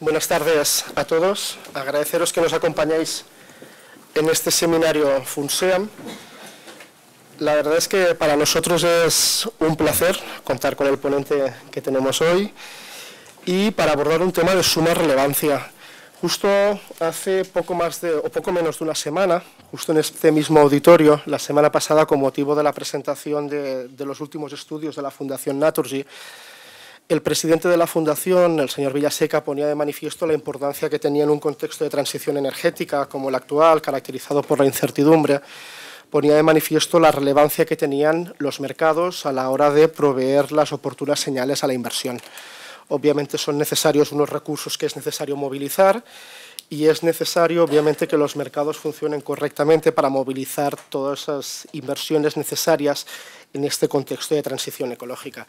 Buenas tardes a todos. Agradeceros que nos acompañáis en este seminario FUNSEAM. La verdad es que para nosotros es un placer contar con el ponente que tenemos hoy y para abordar un tema de suma relevancia. Justo hace poco más de o poco menos de una semana, justo en este mismo auditorio, la semana pasada con motivo de la presentación de, de los últimos estudios de la Fundación Naturgy, el presidente de la Fundación, el señor Villaseca, ponía de manifiesto la importancia que tenía en un contexto de transición energética como el actual, caracterizado por la incertidumbre, ponía de manifiesto la relevancia que tenían los mercados a la hora de proveer las oportunas señales a la inversión. Obviamente son necesarios unos recursos que es necesario movilizar y es necesario, obviamente, que los mercados funcionen correctamente para movilizar todas esas inversiones necesarias en este contexto de transición ecológica.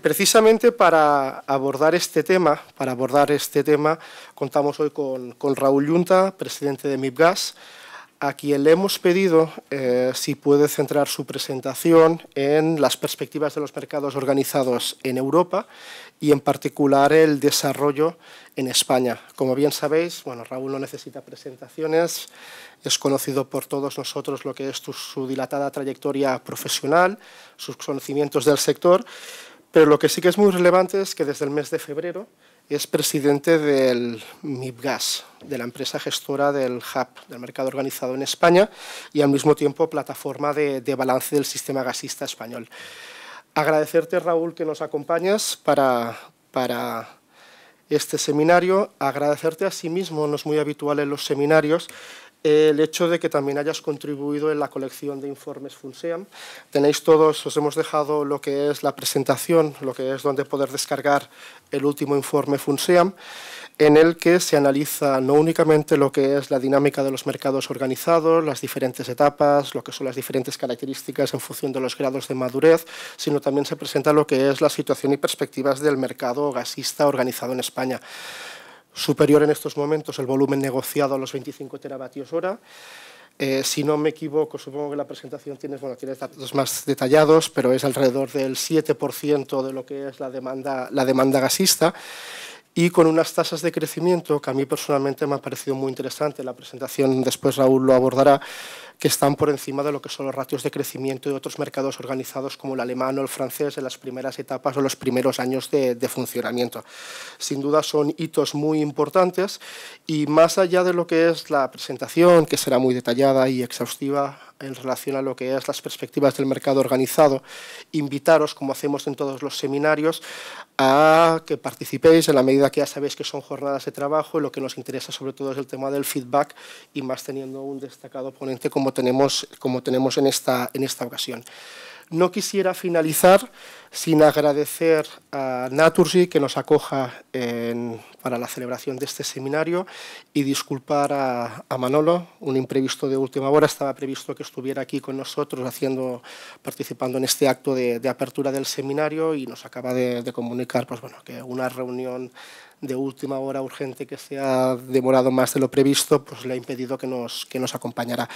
Precisamente para abordar este tema, para abordar este tema, contamos hoy con, Raúl Yunta, presidente de MIPGAS, a quien le hemos pedido eh, si puede centrar su presentación en las perspectivas de los mercados organizados en Europa y en particular el desarrollo en España. Como bien sabéis, bueno, Raúl no necesita presentaciones, es conocido por todos nosotros lo que es su dilatada trayectoria profesional, sus conocimientos del sector pero lo que sí que es muy relevante es que desde el mes de febrero es presidente del MIPGAS, de la empresa gestora del HUB, del mercado organizado en España, y al mismo tiempo plataforma de, balance del sistema gasista español. Agradecerte, Raúl, que nos acompañas para, para este seminario, agradecerte a sí mismo, no es muy habitual en los seminarios, el hecho de que también hayas contribuido en la colección de informes FUNSEAM. Tenéis todos, os hemos dejado lo que es la presentación, lo que es donde poder descargar el último informe FUNSEAM, en el que se analiza no únicamente lo que es la dinámica de los mercados organizados, las diferentes etapas, lo que son las diferentes características en función de los grados de madurez, sino también se presenta lo que es la situación y perspectivas del mercado gasista organizado en España superior en estos momentos el volumen negociado a los 25 teravatios hora. Eh, si no me equivoco, supongo que la presentación tienes, bueno, datos más detallados, pero es alrededor del 7% de lo que es la demanda, la demanda gasista y con unas tasas de crecimiento que a mí personalmente me ha parecido muy interesante. La presentación después Raúl lo abordará, que están por encima de lo que son los ratios de crecimiento de otros mercados organizados como el alemán o el francés en las primeras etapas o los primeros años de, funcionamiento. Sin duda son hitos muy importantes y más allá de lo que es la presentación, que será muy detallada y exhaustiva en relación a lo que es las perspectivas del mercado organizado, invitaros, como hacemos en todos los seminarios, a que participéis en la medida que ya sabéis que son jornadas de trabajo y lo que nos interesa sobre todo es el tema del feedback y más teniendo un destacado ponente como como tenemos, como tenemos en, esta, en esta ocasión. No quisiera finalizar sin agradecer a Naturgy que nos acoja para la celebración de este seminario y disculpar a, Manolo, un imprevisto de última hora. Estaba previsto que estuviera aquí con nosotros haciendo, participando en este acto de, apertura del seminario y nos acaba de, comunicar pues, bueno, que una reunión de última hora urgente que se ha demorado más de lo previsto, pues le ha impedido que nos, que nos acompañara.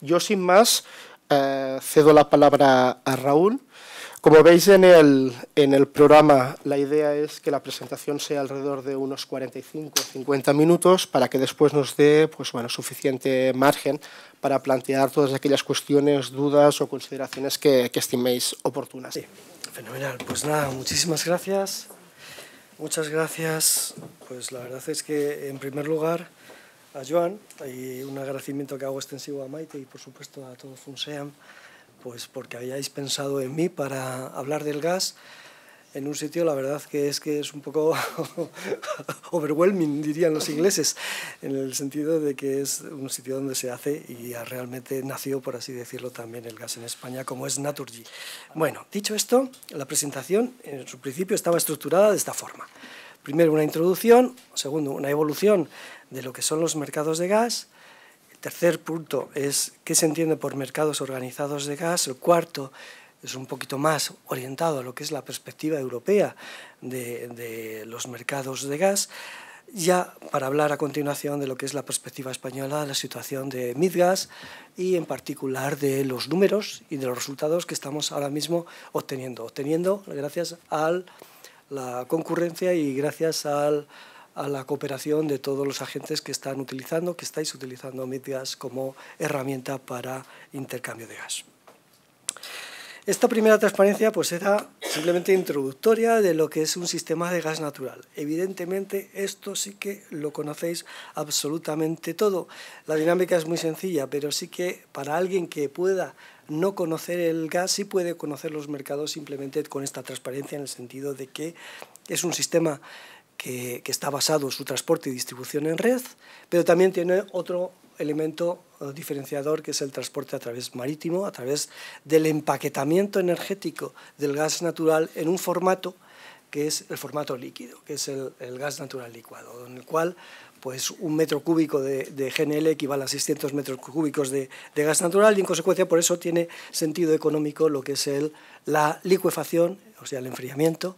Yo sin más eh, cedo la palabra a Raúl. Como veis en el, en el programa, la idea es que la presentación sea alrededor de unos 45 o 50 minutos para que después nos dé pues, bueno, suficiente margen para plantear todas aquellas cuestiones, dudas o consideraciones que, estiméis oportunas. Sí, fenomenal. Pues nada, muchísimas gracias. Muchas gracias. Pues la verdad es que, en primer lugar, a Joan y un agradecimiento que hago extensivo a Maite y por supuesto a todo Funseam, pues porque hayáis pensado en mí para hablar del gas en un sitio, la verdad que es que es un poco overwhelming, dirían los ingleses, en el sentido de que es un sitio donde se hace y ha realmente nació, por así decirlo, también el gas en España, como es Naturgy. Bueno, dicho esto, la presentación en su principio estaba estructurada de esta forma. Primero una introducción, segundo una evolución de lo que son los mercados de gas. El tercer punto es qué se entiende por mercados organizados de gas. El cuarto es un poquito más orientado a lo que es la perspectiva europea de, los mercados de gas ya para hablar a continuación de lo que es la perspectiva española, la situación de Midgas y en particular de los números y de los resultados que estamos ahora mismo obteniendo. Obteniendo gracias a la concurrencia y gracias al a la cooperación de todos los agentes que están utilizando, que estáis utilizando MITGAS como herramienta para intercambio de gas. Esta primera transparencia pues era simplemente introductoria de lo que es un sistema de gas natural. Evidentemente esto sí que lo conocéis absolutamente todo. La dinámica es muy sencilla, pero sí que para alguien que pueda no conocer el gas, sí puede conocer los mercados simplemente con esta transparencia en el sentido de que es un sistema que, está basado su transporte y distribución en red, pero también tiene otro elemento eh, diferenciador que es el transporte a través marítimo, a través del empaquetamiento energético del gas natural en un formato que es el formato líquido, que es el, gas natural licuado, en el cual pues un metro cúbico de, GNL equivale a 600 metros cúbicos de, gas natural y en consecuencia por eso tiene sentido económico lo que es el, la liquefacción, o sea, el enfriamiento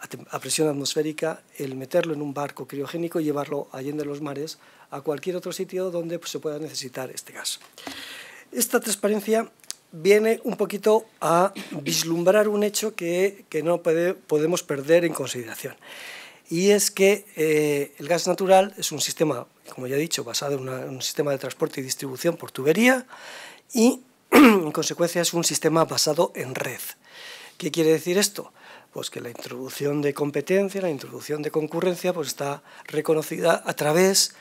a, presión atmosférica el meterlo en un barco criogénico y llevarlo allende los mares a cualquier otro sitio donde pues, se pueda necesitar este gas. Esta transparencia viene un poquito a vislumbrar un hecho que, no podemos perder en consideración. Y es que eh, el gas natural es un sistema, como ya he dicho, basado en un sistema de transporte y distribución por tubería y, en consecuencia, es un sistema basado en red. ¿Qué quiere decir esto? Pues que la introducción de competencia, la introducción de concurrencia, pues está reconocida a través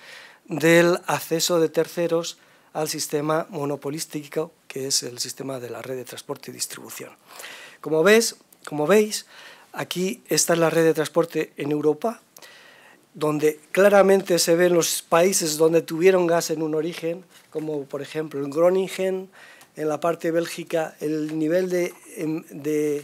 del acceso de terceros al sistema monopolístico, que es el sistema de la red de transporte y distribución. Como, ves, como veis, aquí está la red de transporte en Europa, donde claramente se ven los países donde tuvieron gas en un origen, como por ejemplo en Groningen, en la parte de Bélgica, el nivel de, em, de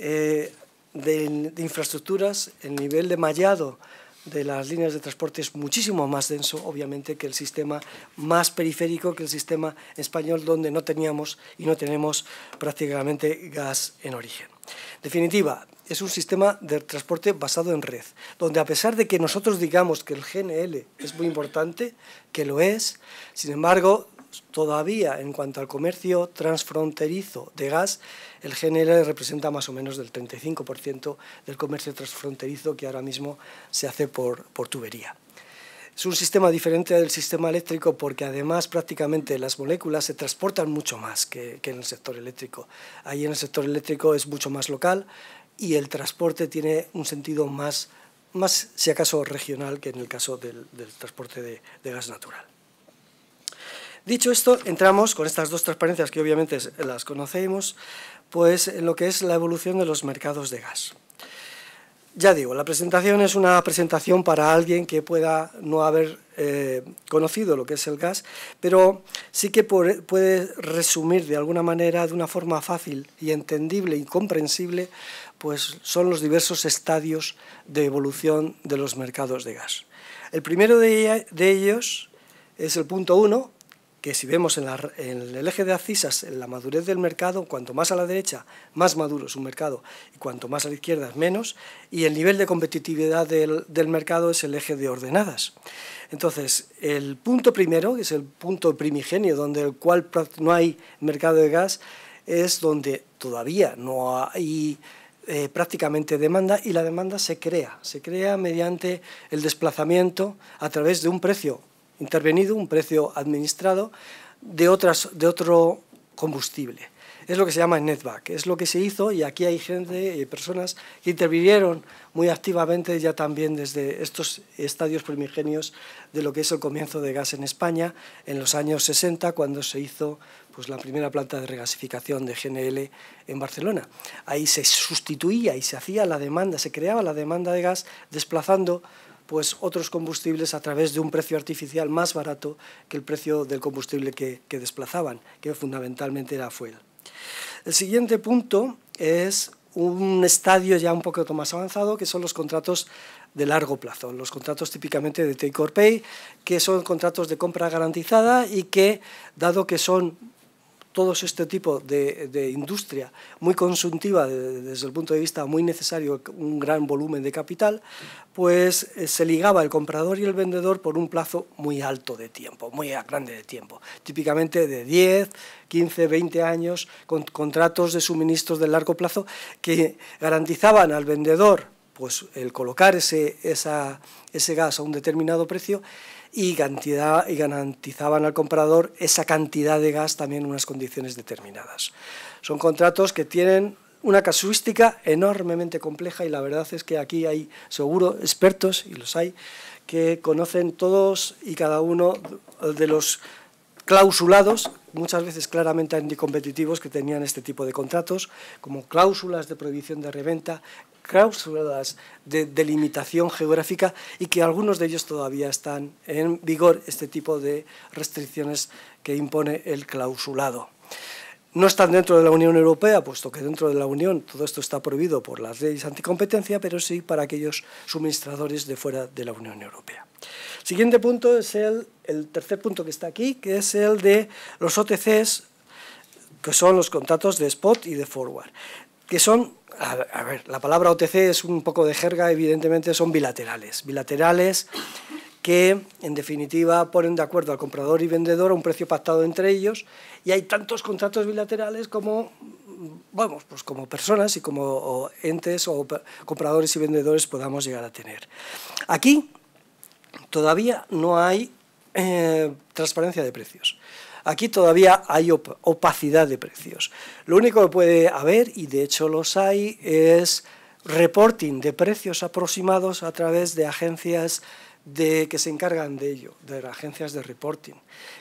eh, de, infraestructuras, el nivel de mallado de las líneas de transporte es muchísimo más denso, obviamente, que el sistema más periférico, que el sistema español, donde no teníamos y no tenemos prácticamente gas en origen. Definitiva, es un sistema de transporte basado en red, donde a pesar de que nosotros digamos que el GNL es muy importante, que lo es, sin embargo, todavía en cuanto al comercio transfronterizo de gas, el GNL representa más o menos del 35% del comercio transfronterizo que ahora mismo se hace por, tubería. Es un sistema diferente del sistema eléctrico porque además prácticamente las moléculas se transportan mucho más que, en el sector eléctrico. Ahí en el sector eléctrico es mucho más local y el transporte tiene un sentido más, más si acaso regional que en el caso del, transporte de gas natural. Dicho esto, entramos con estas dos transparencias que obviamente las conocemos, pues en lo que es la evolución de los mercados de gas. Ya digo, la presentación es una presentación para alguien que pueda no haber eh, conocido lo que es el gas, pero sí que puede resumir de alguna manera, de una forma fácil y entendible y comprensible, pues son los diversos estadios de evolución de los mercados de gas. El primero de, de ellos es el punto 1, que si vemos en, el eje de acisas en la madurez del mercado, cuanto más a la derecha, más maduro es un mercado y cuanto más a la izquierda menos, y el nivel de competitividad del, mercado es el eje de ordenadas. Entonces, el punto primero, que es el punto primigenio, donde el cual no hay mercado de gas, es donde todavía no hay eh, prácticamente demanda y la demanda se crea, se crea mediante el desplazamiento a través de un precio intervenido, un precio administrado de, otras, de otro combustible. Es lo que se llama netback, es lo que se hizo y aquí hay gente, y eh, personas que intervinieron muy activamente ya también desde estos estadios primigenios de lo que es el comienzo de gas en España en los años 60 cuando se hizo pues, la primera planta de regasificación de GNL en Barcelona. Ahí se sustituía y se hacía la demanda, se creaba la demanda de gas desplazando pues otros combustibles a través de un precio artificial más barato que el precio del combustible que, desplazaban, que fundamentalmente era fuel. El siguiente punto es un estadio ya un poquito más avanzado, que son los contratos de largo plazo, los contratos típicamente de take or pay, que son contratos de compra garantizada y que, dado que son todos este tipo de, industria muy consultiva desde el punto de vista muy necesario, un gran volumen de capital, pues eh, se ligaba el comprador y el vendedor por un plazo muy alto de tiempo, muy grande de tiempo, típicamente de 10, 15, 20 años, con contratos de suministros de largo plazo que garantizaban al vendedor pues el colocar ese gas a un determinado precio y, garantizaban al comprador esa cantidad de gas también en unas condiciones determinadas. Son contratos que tienen una casuística enormemente compleja y la verdad es que aquí hay seguro expertos, y los hay, que conocen todos y cada uno de los clausulados, muchas veces claramente anticompetitivos que tenían este tipo de contratos, como cláusulas de prohibición de reventa, cláusulas de delimitación geográfica y que algunos de ellos todavía están en vigor, este tipo de restricciones que impone el clausulado. No están dentro de la Unión Europea, puesto que dentro de la Unión todo esto está prohibido por las leyes anticompetencia, pero sí para aquellos suministradores de fuera de la Unión Europea. Siguiente punto es el, el tercer punto que está aquí, que es el de los OTCs, que son los contratos de spot y de forward que son, a, ver, la palabra OTC es un poco de jerga, evidentemente son bilaterales. Bilaterales que en definitiva ponen de acuerdo al comprador y vendedor un precio pactado entre ellos y hay tantos contratos bilaterales como vamos, pues como personas y como entes o compradores y vendedores podamos llegar a tener. Aquí todavía no hay eh, transparencia de precios. Aquí todavía hay opacidad de precios. Lo único que puede haber, y de hecho los hay, es reporting de precios aproximados a través de agencias de, que se encargan de ello, de agencias de reporting,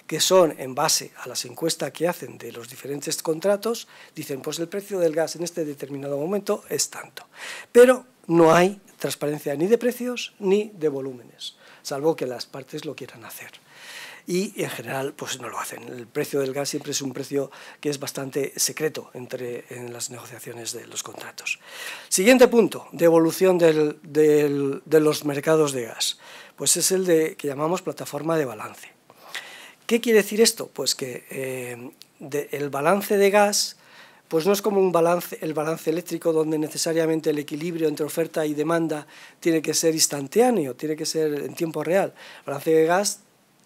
que son en base a las encuestas que hacen de los diferentes contratos, dicen, pues el precio del gas en este determinado momento es tanto. Pero no hay transparencia ni de precios ni de volúmenes, salvo que las partes lo quieran hacer y en general pues no lo hacen. El precio del gas siempre es un precio que es bastante secreto entre, en las negociaciones de los contratos. Siguiente punto de evolución del, de los mercados de gas, pues es el de, que llamamos plataforma de balance. ¿Qué quiere decir esto? Pues que eh, el balance de gas pues no es como un balance, el balance eléctrico donde necesariamente el equilibrio entre oferta y demanda tiene que ser instantáneo, tiene que ser en tiempo real. El balance de gas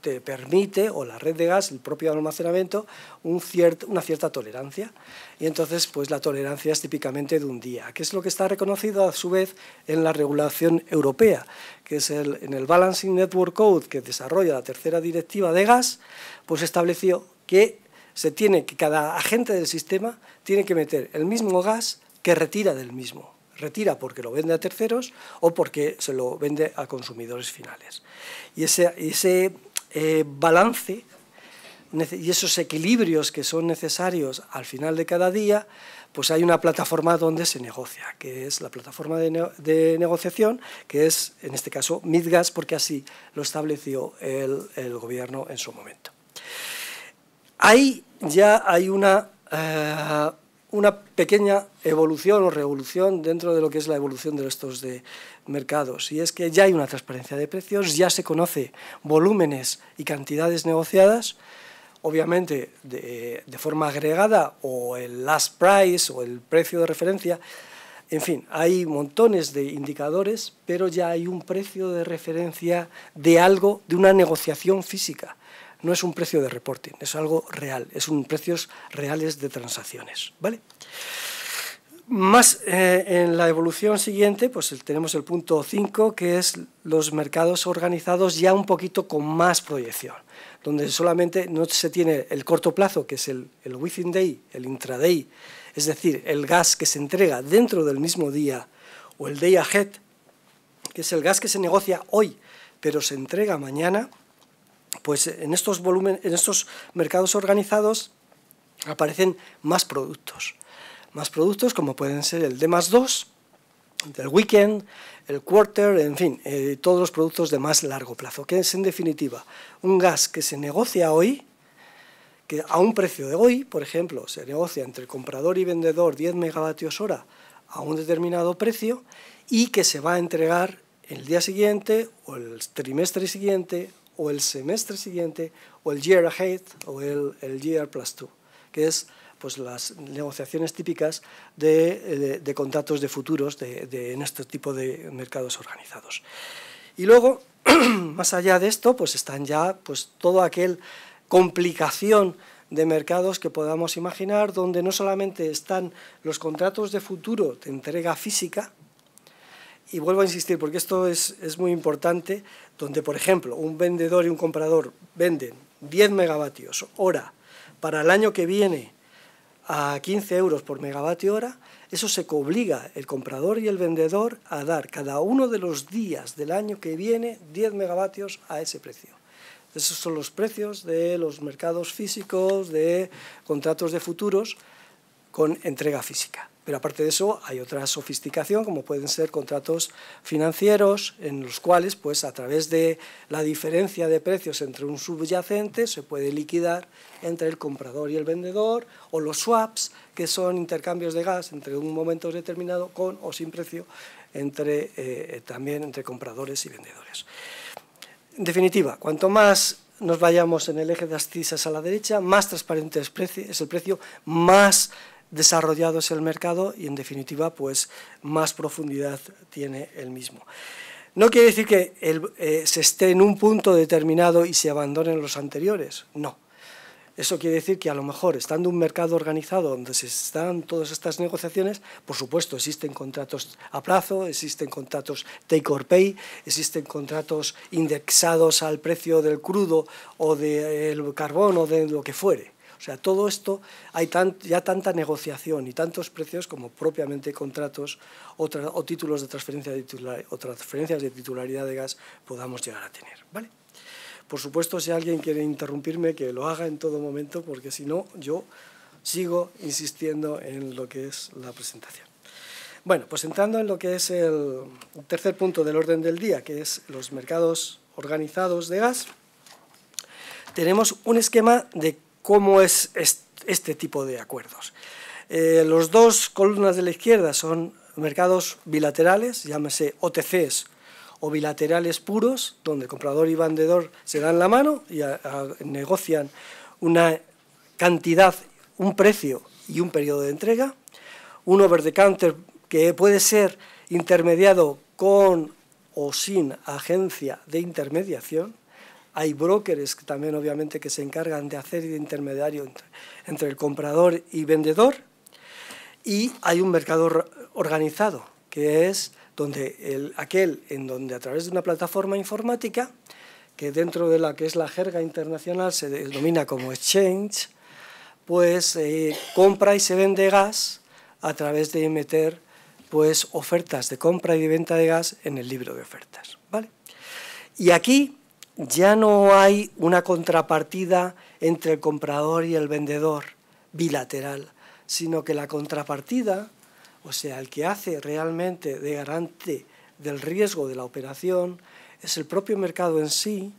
te permite, o la red de gas, el propio almacenamiento, un una cierta tolerancia. Y entonces, pues la tolerancia es típicamente de un día, que es lo que está reconocido a su vez en la regulación europea, que es el, en el Balancing Network Code que desarrolla la tercera directiva de gas, pues estableció que se tiene que cada agente del sistema tiene que meter el mismo gas que retira del mismo retira porque lo vende a terceros o porque se lo vende a consumidores finales. Y ese, ese eh, balance y esos equilibrios que son necesarios al final de cada día, pues hay una plataforma donde se negocia, que es la plataforma de, negociación, que es, en este caso, Midgas, porque así lo estableció el, gobierno en su momento. Ahí ya hay una eh, una pequeña evolución o revolución dentro de lo que es la evolución de estos mercados. Y es que ya hay una transparencia de precios, ya se conoce volúmenes y cantidades negociadas, obviamente de forma agregada o el last price o el precio de referencia. En fin, hay montones de indicadores, pero ya hay un precio de referencia de algo, de una negociación física no es un precio de reporting, es algo real, es un precios reales de transacciones. ¿vale? Más eh, en la evolución siguiente, pues tenemos el punto 5, que es los mercados organizados ya un poquito con más proyección, donde solamente no se tiene el corto plazo, que es el, el within day, el intraday, es decir, el gas que se entrega dentro del mismo día, o el day ahead, que es el gas que se negocia hoy, pero se entrega mañana, pues en estos, en estos mercados organizados aparecen más productos. Más productos como pueden ser el D más 2, del weekend, el quarter, en fin, eh, todos los productos de más largo plazo, que es en definitiva un gas que se negocia hoy, que a un precio de hoy, por ejemplo, se negocia entre comprador y vendedor 10 megavatios hora a un determinado precio y que se va a entregar el día siguiente o el trimestre siguiente o el semestre siguiente o el year ahead o el, year plus two, que es pues las negociaciones típicas de, contratos de futuros en este tipo de mercados organizados. Y luego, más allá de esto, pues están ya pues toda aquel complicación de mercados que podamos imaginar, donde no solamente están los contratos de futuro de entrega física, y vuelvo a insistir, porque esto es, muy importante, donde, por ejemplo, un vendedor y un comprador venden 10 megavatios hora para el año que viene a 15 euros por megavatio hora, eso se obliga el comprador y el vendedor a dar cada uno de los días del año que viene 10 megavatios a ese precio. Esos son los precios de los mercados físicos, de contratos de futuros con entrega física. Pero aparte de eso, hay otra sofisticación, como pueden ser contratos financieros, en los cuales, pues, a través de la diferencia de precios entre un subyacente, se puede liquidar entre el comprador y el vendedor, o los swaps, que son intercambios de gas entre un momento determinado con o sin precio, entre, eh, también entre compradores y vendedores. En definitiva, cuanto más nos vayamos en el eje de las tizas a la derecha, más transparente es el precio, más desarrollado es el mercado y en definitiva pues más profundidad tiene el mismo. No quiere decir que eh, se esté en un punto determinado y se abandonen los anteriores, no. Eso quiere decir que a lo mejor, estando un mercado organizado donde se están todas estas negociaciones, por supuesto, existen contratos a plazo, existen contratos take or pay, existen contratos indexados al precio del crudo o del carbón o de lo que fuere. O sea, todo esto, hay ya tanta negociación y tantos precios como propiamente contratos o, títulos de transferencia de o transferencias de titularidad de gas podamos llegar a tener. ¿vale? Por supuesto, si alguien quiere interrumpirme, que lo haga en todo momento, porque si no, yo sigo insistiendo en lo que es la presentación. Bueno, pues entrando en lo que es el tercer punto del orden del día, que es los mercados organizados de gas, tenemos un esquema de cómo es este tipo de acuerdos. Eh, los dos columnas de la izquierda son mercados bilaterales, llámese OTCs o bilaterales puros, donde comprador y vendedor se dan la mano y negocian una cantidad, un precio y un periodo de entrega. Un over-the-counter que puede ser intermediado con o sin agencia de intermediación hay brokers que también obviamente que se encargan de hacer de intermediario entre, el comprador y vendedor. Y hay un mercado organizado, que es donde el, aquel en donde a través de una plataforma informática, que dentro de la que es la jerga internacional se denomina como exchange, pues eh, compra y se vende gas a través de meter pues ofertas de compra y de venta de gas en el libro de ofertas, ¿vale? Y aquí ya no hay una contrapartida entre el comprador y el vendedor bilateral, sino que la contrapartida, o sea, el que hace realmente de garante del riesgo de la operación, es el propio mercado en sí,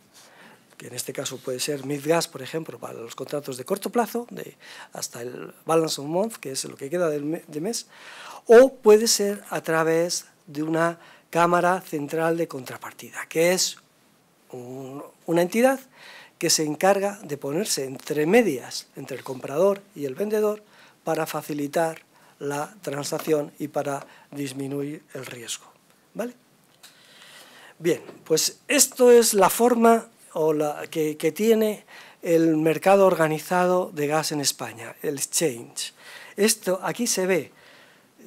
que en este caso puede ser Midgas, por ejemplo, para los contratos de corto plazo, de hasta el balance of month, que es lo que queda de mes, o puede ser a través de una cámara central de contrapartida, que es una entidad que se encarga de ponerse entre medias entre el comprador y el vendedor para facilitar la transacción y para disminuir el riesgo. ¿Vale? Bien, pues esto es la forma o la, que, tiene el mercado organizado de gas en España, el exchange. Esto aquí se ve,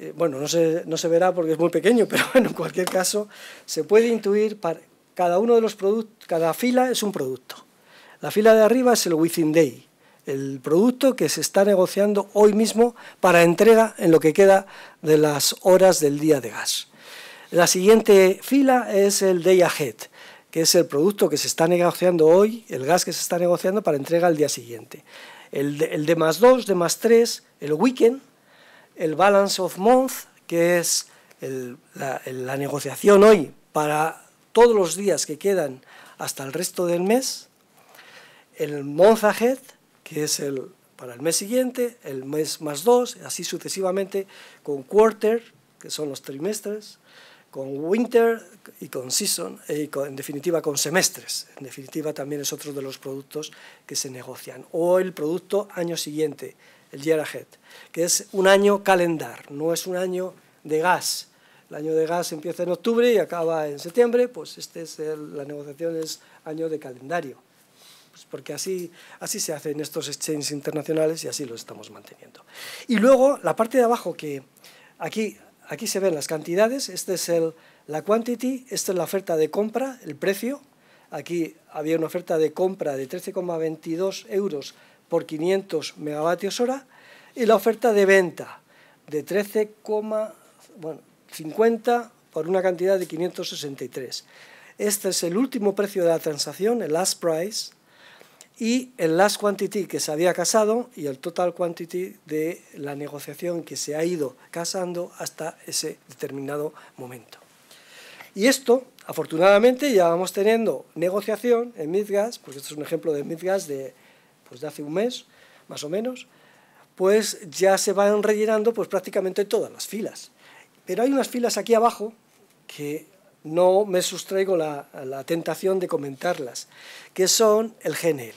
eh, bueno, no se, verá porque es muy pequeño, pero bueno, en cualquier caso, se puede intuir para cada uno de los cada fila es un producto. La fila de arriba es el within day, el producto que se está negociando hoy mismo para entrega en lo que queda de las horas del día de gas. La siguiente fila es el day ahead, que es el producto que se está negociando hoy, el gas que se está negociando para entrega el día siguiente. El de, el más 2, de más tres, el weekend, el balance of month, que es la, la negociación hoy para todos los días que quedan hasta el resto del mes, el month ahead, que es el para el mes siguiente, el mes más dos, así sucesivamente, con quarter, que son los trimestres, con winter y con season, eh, y en definitiva con semestres. En definitiva también es otro de los productos que se negocian. O el producto año siguiente, el year ahead, que es un año calendario no es un año de gas, el año de gas empieza en octubre y acaba en septiembre, pues este es la negociación es año de calendario. Pues porque así, así se hacen estos exchanges internacionales y así lo estamos manteniendo. Y luego la parte de abajo que aquí, aquí se ven las cantidades, esta es el, la quantity, esta es la oferta de compra, el precio. Aquí había una oferta de compra de 13,22 euros por 500 megavatios hora y la oferta de venta de 13, bueno, 50 por una cantidad de 563. Este es el último precio de la transacción, el last price, y el last quantity que se había casado y el total quantity de la negociación que se ha ido casando hasta ese determinado momento. Y esto, afortunadamente, ya vamos teniendo negociación en Midgas, porque esto es un ejemplo de Midgas de, pues, hace un mes, más o menos, pues ya se van rellenando pues, prácticamente todas las filas. Pero hay unas filas aquí abajo que no me sustraigo la, la tentación de comentarlas, que son el GNL,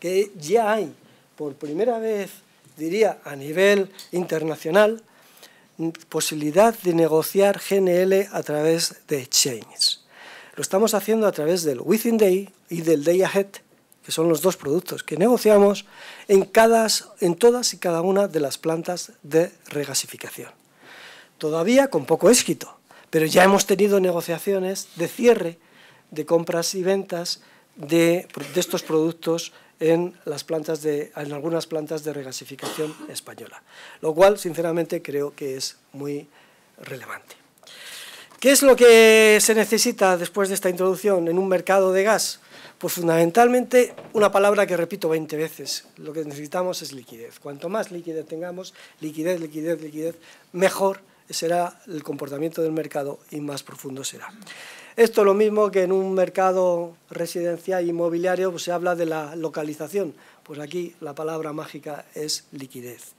que ya hay por primera vez, diría, a nivel internacional, posibilidad de negociar GNL a través de exchanges. Lo estamos haciendo a través del Within Day y del Day Ahead, que son los dos productos que negociamos en todas y cada una de las plantas de regasificación todavía con poco éxito, pero ya hemos tenido negociaciones de cierre de compras y ventas de, estos productos en, las plantas de, en algunas plantas de regasificación española, lo cual sinceramente creo que es muy relevante. ¿Qué es lo que se necesita después de esta introducción en un mercado de gas? Pues fundamentalmente una palabra que repito 20 veces, lo que necesitamos es liquidez. Cuanto más liquidez tengamos, liquidez, liquidez, liquidez, mejor será el comportamiento del mercado y más profundo será. Esto es lo mismo que en un mercado residencial inmobiliario pues, se habla de la localización. Pues aquí la palabra mágica es liquidez.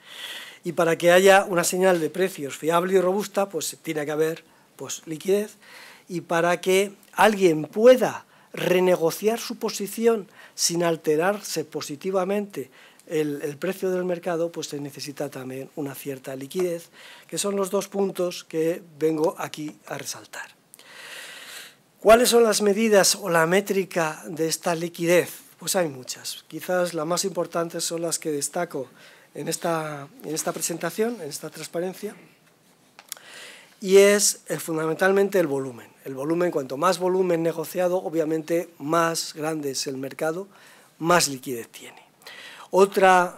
Y para que haya una señal de precios fiable y robusta, pues tiene que haber pues, liquidez. Y para que alguien pueda renegociar su posición sin alterarse positivamente el, precio del mercado, pues se necesita también una cierta liquidez, que son los dos puntos que vengo aquí a resaltar. ¿Cuáles son las medidas o la métrica de esta liquidez? Pues hay muchas. Quizás las más importantes son las que destaco en esta, en esta presentación, en esta transparencia y es eh, fundamentalmente el volumen. El volumen, cuanto más volumen negociado, obviamente más grande es el mercado, más liquidez tiene. Otro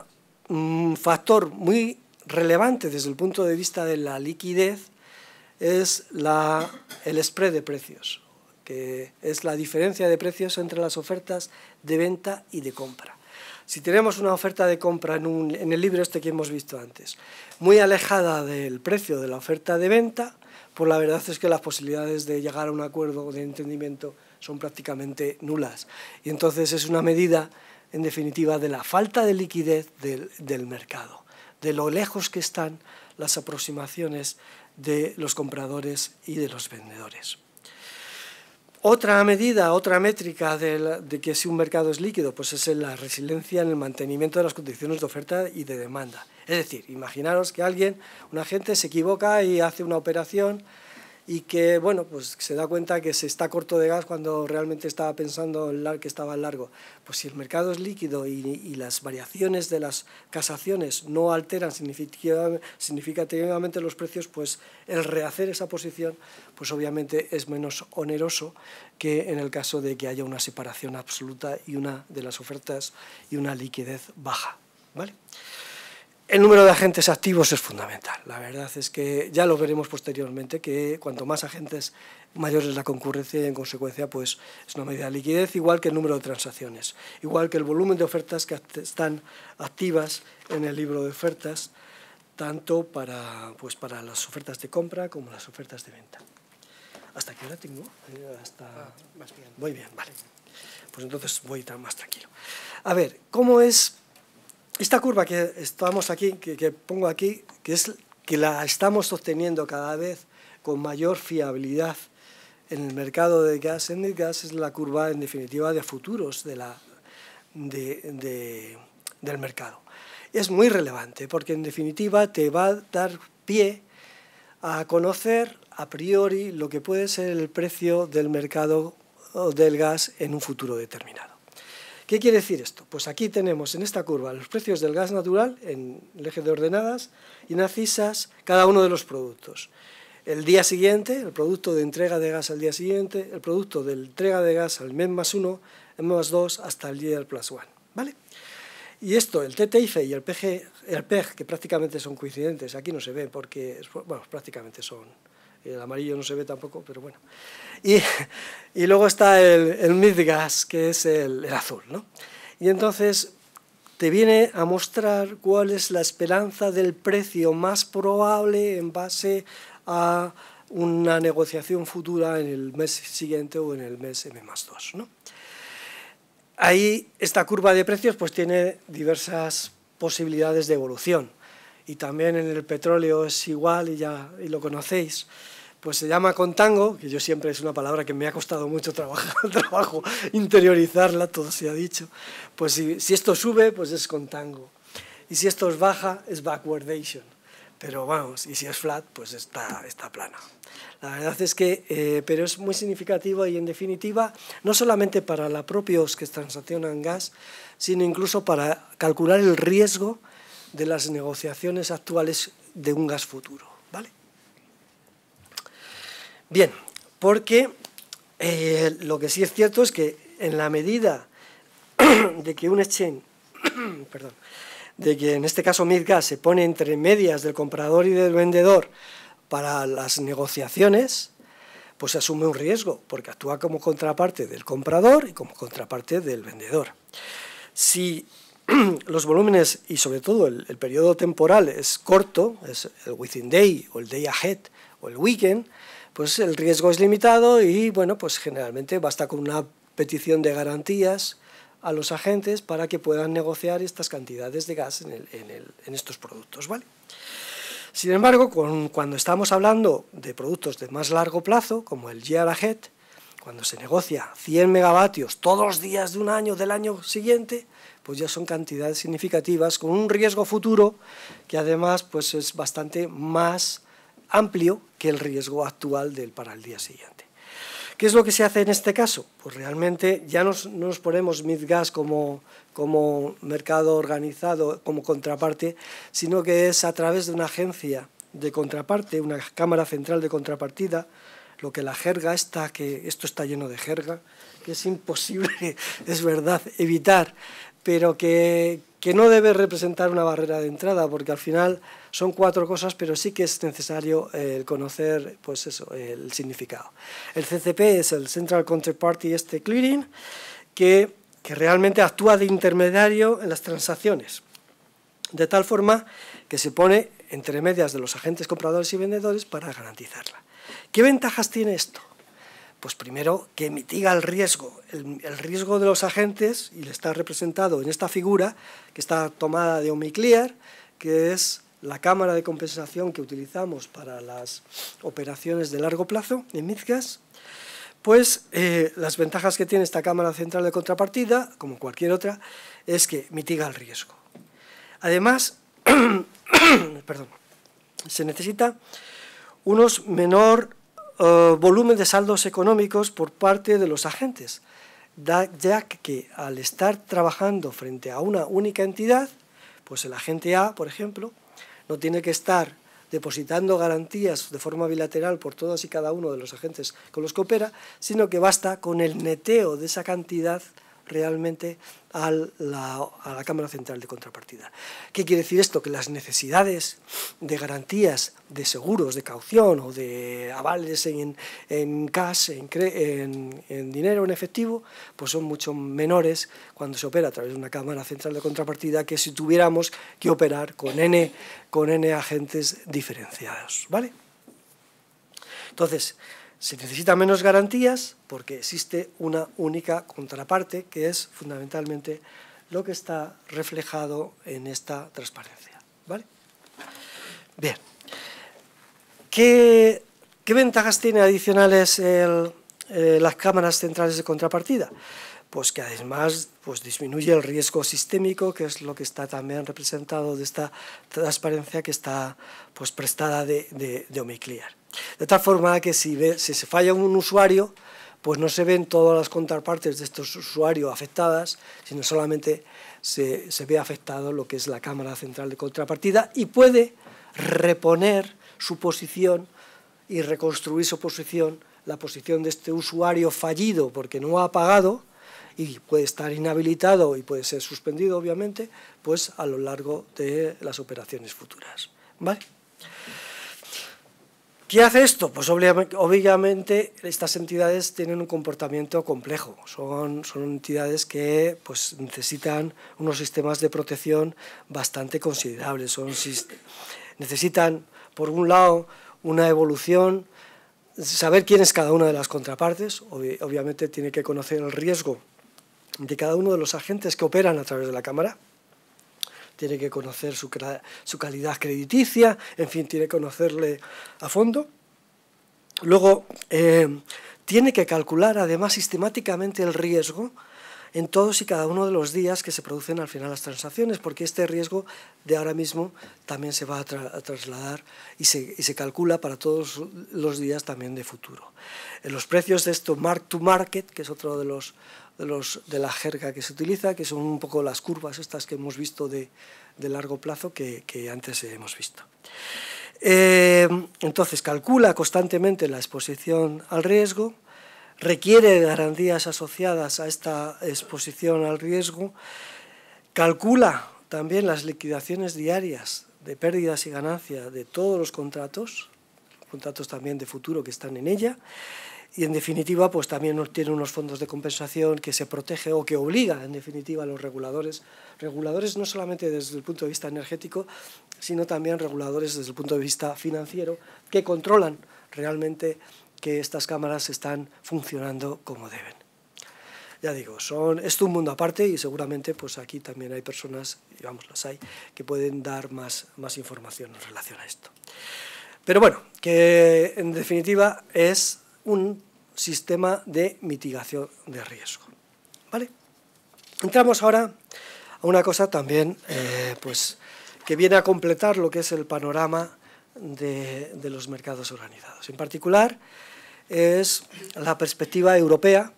mm, factor muy relevante desde el punto de vista de la liquidez es la, el spread de precios, que es la diferencia de precios entre las ofertas de venta y de compra. Si tenemos una oferta de compra en, el libro este que hemos visto antes, muy alejada del precio de la oferta de venta, pues la verdad es que las posibilidades de llegar a un acuerdo de entendimiento son prácticamente nulas. Y entonces es una medida en definitiva, de la falta de liquidez del, mercado, de lo lejos que están las aproximaciones de los compradores y de los vendedores. Otra medida, otra métrica de, de, que si un mercado es líquido, pues es la resiliencia en el mantenimiento de las condiciones de oferta y de demanda. Es decir, imaginaros que alguien, un agente, se equivoca y hace una operación y que bueno, pues se da cuenta que se está corto de gas cuando realmente estaba pensando en que estaba largo. Pues si el mercado es líquido y, y las variaciones de las casaciones no alteran significativamente los precios, pues el rehacer esa posición, pues obviamente es menos oneroso que en el caso de que haya una separación absoluta y una de las ofertas y una liquidez baja. ¿Vale? El número de agentes activos es fundamental. La verdad es que ya lo veremos posteriormente, que cuanto más agentes, mayor es la concurrencia y en consecuencia pues, es una medida de liquidez, igual que el número de transacciones, igual que el volumen de ofertas que están activas en el libro de ofertas, tanto para, pues, para las ofertas de compra como las ofertas de venta. ¿Hasta qué hora tengo? Eh, hasta... Ah, Muy bien, vale. Pues entonces voy más tranquilo. A ver, ¿cómo es esta curva que estamos aquí, que, pongo aquí, que, es, que la estamos obteniendo cada vez con mayor fiabilidad en el mercado de gas en gas es la curva en definitiva de futuros del mercado. Es muy relevante porque en definitiva te va a dar pie a conocer a priori lo que puede ser el precio del mercado del gas en un futuro determinado. ¿Qué quiere decir esto? Pues aquí tenemos en esta curva los precios del gas natural en el eje de ordenadas y nacisas cada uno de los productos. El día siguiente, el producto de entrega de gas al día siguiente, el producto de entrega de gas al mes más uno, el mes más 2, hasta el día del plus one. ¿vale? Y esto, el TTIF y el, PG, el PEG, que prácticamente son coincidentes, aquí no se ve porque, prácticamente son, el amarillo no se ve tampoco, pero bueno. Y, luego está el, el Midgas, que es el, azul, Y entonces te viene a mostrar cuál es la esperanza del precio más probable en base a una negociación futura en el mes siguiente o en el mes M más 2. ¿no? Ahí esta curva de precios pues tiene diversas posibilidades de evolución y también en el petróleo es igual y ya y lo conocéis, pues se llama contango, que yo siempre es una palabra que me ha costado mucho trabajar, trabajo interiorizarla, todo se ha dicho, pues si, esto sube, pues es contango, y si esto baja, es backwardation, pero vamos, y si es flat, pues está, está plana. La verdad es que, eh, pero es muy significativo y en definitiva, no solamente para los propios que transaccionan gas, sino incluso para calcular el riesgo de las negociaciones actuales de un gas futuro. ¿vale? Bien, porque eh, lo que sí es cierto es que en la medida de que un exchange, perdón, de que en este caso Midgas se pone entre medias del comprador y del vendedor para las negociaciones, pues asume un riesgo, porque actúa como contraparte del comprador y como contraparte del vendedor. Si los volúmenes y sobre todo el, periodo temporal es corto, es el within day o el day ahead o el weekend, pues el riesgo es limitado y bueno, pues generalmente basta con una petición de garantías a los agentes para que puedan negociar estas cantidades de gas en, estos productos, ¿vale? Sin embargo, cuando estamos hablando de productos de más largo plazo, como el year ahead, cuando se negocia 100 megavatios todos los días de un año del año siguiente, pues ya son cantidades significativas, con un riesgo futuro que además pues es bastante más amplio que el riesgo actual del para el día siguiente. ¿Qué es lo que se hace en este caso? Pues realmente ya no nos ponemos Midgas como, como mercado organizado, como contraparte, sino que es a través de una agencia de contraparte, una cámara central de contrapartida, lo que la jerga está, que esto está lleno de jerga, que es imposible, es verdad, evitar pero que, no debe representar una barrera de entrada, porque al final son cuatro cosas, pero sí que es necesario eh, conocer pues el significado. El CCP es el Central Counterparty este Clearing, que, que realmente actúa de intermediario en las transacciones, de tal forma que se pone entre medias de los agentes compradores y vendedores para garantizarla. ¿Qué ventajas tiene esto? Pues primero que mitiga el riesgo. El, riesgo de los agentes, y está representado en esta figura, que está tomada de Omiclear, que es la cámara de compensación que utilizamos para las operaciones de largo plazo en mitgas pues eh, las ventajas que tiene esta cámara central de contrapartida, como cualquier otra, es que mitiga el riesgo. Además, perdón, se necesita unos menor eh, volumen de saldos económicos por parte de los agentes, ya que al estar trabajando frente a una única entidad, pues el agente A, por ejemplo, no tiene que estar depositando garantías de forma bilateral por todas y cada uno de los agentes con los que opera, sino que basta con el neteo de esa cantidad realmente a la, Cámara Central de Contrapartida. ¿Qué quiere decir esto? Que las necesidades de garantías de seguros, de caución o de avales en, en cash, en, dinero, en efectivo, pues son mucho menores cuando se opera a través de una Cámara Central de Contrapartida que si tuviéramos que operar con N, con N agentes diferenciados. ¿Vale? Entonces, se necesita menos garantías porque existe una única contraparte que es fundamentalmente lo que está reflejado en esta transparencia. ¿vale? Bien, ¿Qué, ventajas tiene adicionales eh, las cámaras centrales de contrapartida? Pues que además pues disminuye el riesgo sistémico, que es lo que está también representado de esta transparencia que está pues, prestada de, de Omiclear. De tal forma que si, se falla un usuario, pues no se ven todas las contrapartes de estos usuarios afectadas, sino solamente se, se, ve afectado lo que es la cámara central de contrapartida y puede reponer su posición y reconstruir su posición, la posición de este usuario fallido porque no ha pagado y puede estar inhabilitado y puede ser suspendido, obviamente, pues a lo largo de las operaciones futuras. ¿Vale? ¿Qué hace esto? Pues obviamente estas entidades tienen un comportamiento complejo, son, son entidades que pues, necesitan unos sistemas de protección bastante considerables, son, necesitan por un lado una evolución, saber quién es cada una de las contrapartes, obviamente tiene que conocer el riesgo de cada uno de los agentes que operan a través de la cámara, tiene que conocer su, calidad crediticia, en fin, tiene que conocerle a fondo. Luego, eh, tiene que calcular además sistemáticamente el riesgo en todos y cada uno de los días que se producen al final las transacciones, porque este riesgo de ahora mismo también se va a, trasladar y se, y se, calcula para todos los días también de futuro. En eh, los precios de esto mark to market, que es otro de los, de, la jerga que se utiliza, que son un poco las curvas estas que hemos visto de, largo plazo que, antes hemos visto. Eh, entonces, calcula constantemente la exposición al riesgo, requiere garantías asociadas a esta exposición al riesgo, calcula también las liquidaciones diarias de pérdidas y ganancias de todos los contratos, contratos también de futuro que están en ella, y en definitiva pues también tiene unos fondos de compensación que se protege o que obliga en definitiva a los reguladores, reguladores no solamente desde el punto de vista energético, sino también reguladores desde el punto de vista financiero que controlan realmente que estas cámaras están funcionando como deben. Ya digo, son, es un mundo aparte y seguramente pues aquí también hay personas, y vamos, las hay, que pueden dar más, más información en relación a esto. Pero bueno, que en definitiva es un sistema de mitigación de riesgo. ¿Vale? Entramos ahora a una cosa también eh, pues, que viene a completar lo que es el panorama de, los mercados organizados. En particular, es la perspectiva europea,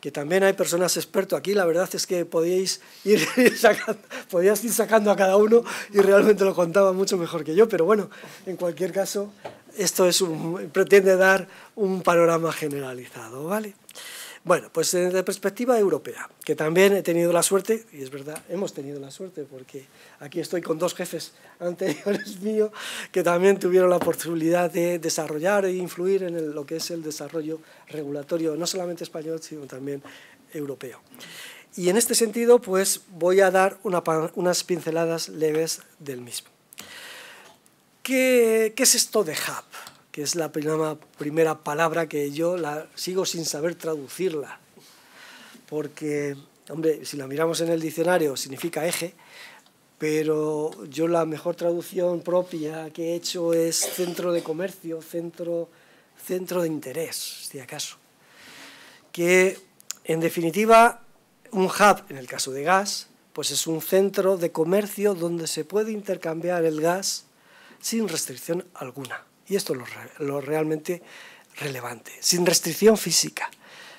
que también hay personas expertas aquí, la verdad es que podíais ir, ir sacando a cada uno y realmente lo contaba mucho mejor que yo, pero bueno, en cualquier caso, esto es un, pretende dar un panorama generalizado, ¿vale? Bueno, pues desde perspectiva europea, que también he tenido la suerte, y es verdad, hemos tenido la suerte, porque aquí estoy con dos jefes anteriores míos que también tuvieron la posibilidad de desarrollar e influir en lo que es el desarrollo regulatorio, no solamente español, sino también europeo. Y en este sentido, pues voy a dar unas pinceladas leves del mismo. ¿Qué, ¿Qué, es esto de hub? Que es la primera, primera palabra que yo la sigo sin saber traducirla. Porque, hombre, si la miramos en el diccionario significa eje, pero yo la mejor traducción propia que he hecho es centro de comercio, centro, centro de interés, si acaso. Que, en definitiva, un hub, en el caso de gas, pues es un centro de comercio donde se puede intercambiar el gas sin restricción alguna. Y esto es lo, realmente relevante, sin restricción física.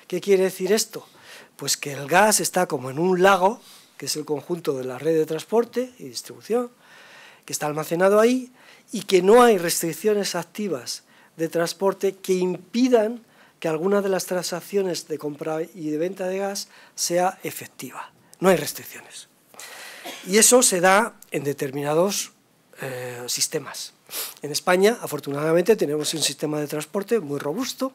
¿Qué quiere decir esto? Pues que el gas está como en un lago, que es el conjunto de la red de transporte y distribución, que está almacenado ahí y que no hay restricciones activas de transporte que impidan que alguna de las transacciones de compra y de venta de gas sea efectiva. No hay restricciones. Y eso se da en determinados eh, sistemas. En España, afortunadamente, tenemos un sistema de transporte muy robusto,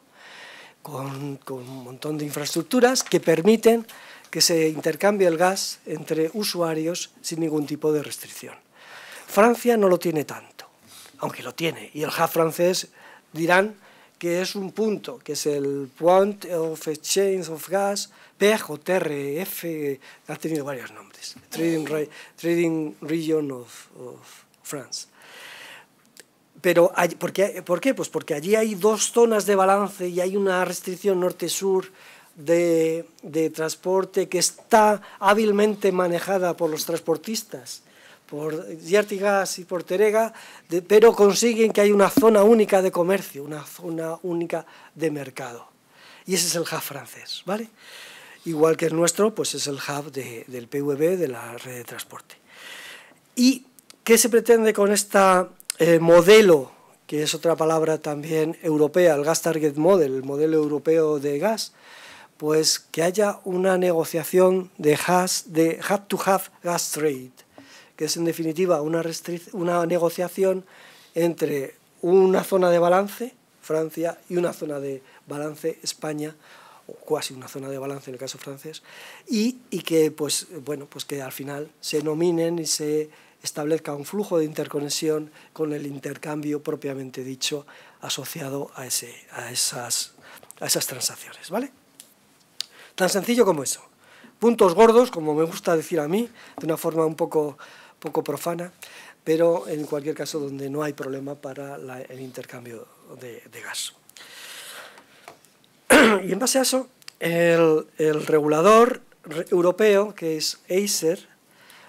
con, un montón de infraestructuras que permiten que se intercambie el gas entre usuarios sin ningún tipo de restricción. Francia no lo tiene tanto, aunque lo tiene, y el hub francés dirán que es un punto, que es el Point of Exchange of Gas, PJRF, e e ha tenido varios nombres, Trading, Trading Region of France. Pero, ¿por qué? ¿por qué? Pues porque allí hay dos zonas de balance y hay una restricción norte-sur de, transporte que está hábilmente manejada por los transportistas, por Yartigas y por Terega, pero consiguen que hay una zona única de comercio, una zona única de mercado. Y ese es el hub francés, ¿vale? Igual que el nuestro, pues es el hub del PVB, de la red de transporte. Y ¿Qué se pretende con este modelo, que es otra palabra también europea, el Gas Target Model, el modelo europeo de gas? Pues que haya una negociación de, has, de have to have gas trade, que es en definitiva una, negociación entre una zona de balance, Francia, y una zona de balance, España, o casi una zona de balance en el caso francés, y, que, pues, bueno, pues que al final se nominen y se establezca un flujo de interconexión con el intercambio propiamente dicho asociado a, ese, a, esas, a esas transacciones. ¿vale? Tan sencillo como eso. Puntos gordos, como me gusta decir a mí, de una forma un poco, poco profana, pero en cualquier caso donde no hay problema para el intercambio de, gas. y en base a eso, el, el regulador europeo, que es Acer,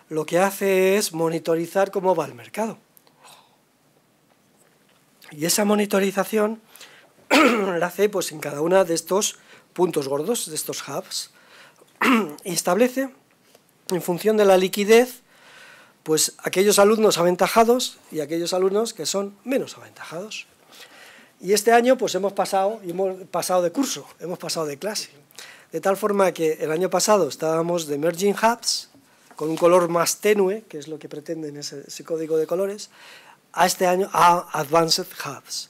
lo que hace es monitorizar cómo va el mercado. Y esa monitorización la hace pues, en cada uno de estos puntos gordos, de estos hubs, y establece, en función de la liquidez, pues aquellos alumnos aventajados y aquellos alumnos que son menos aventajados. Y este año pues hemos pasado, hemos pasado de curso, hemos pasado de clase. De tal forma que el año pasado estábamos de Merging Hubs, con un color más tenue, que es lo que pretenden ese, código de colores, a este año a Advanced Hubs,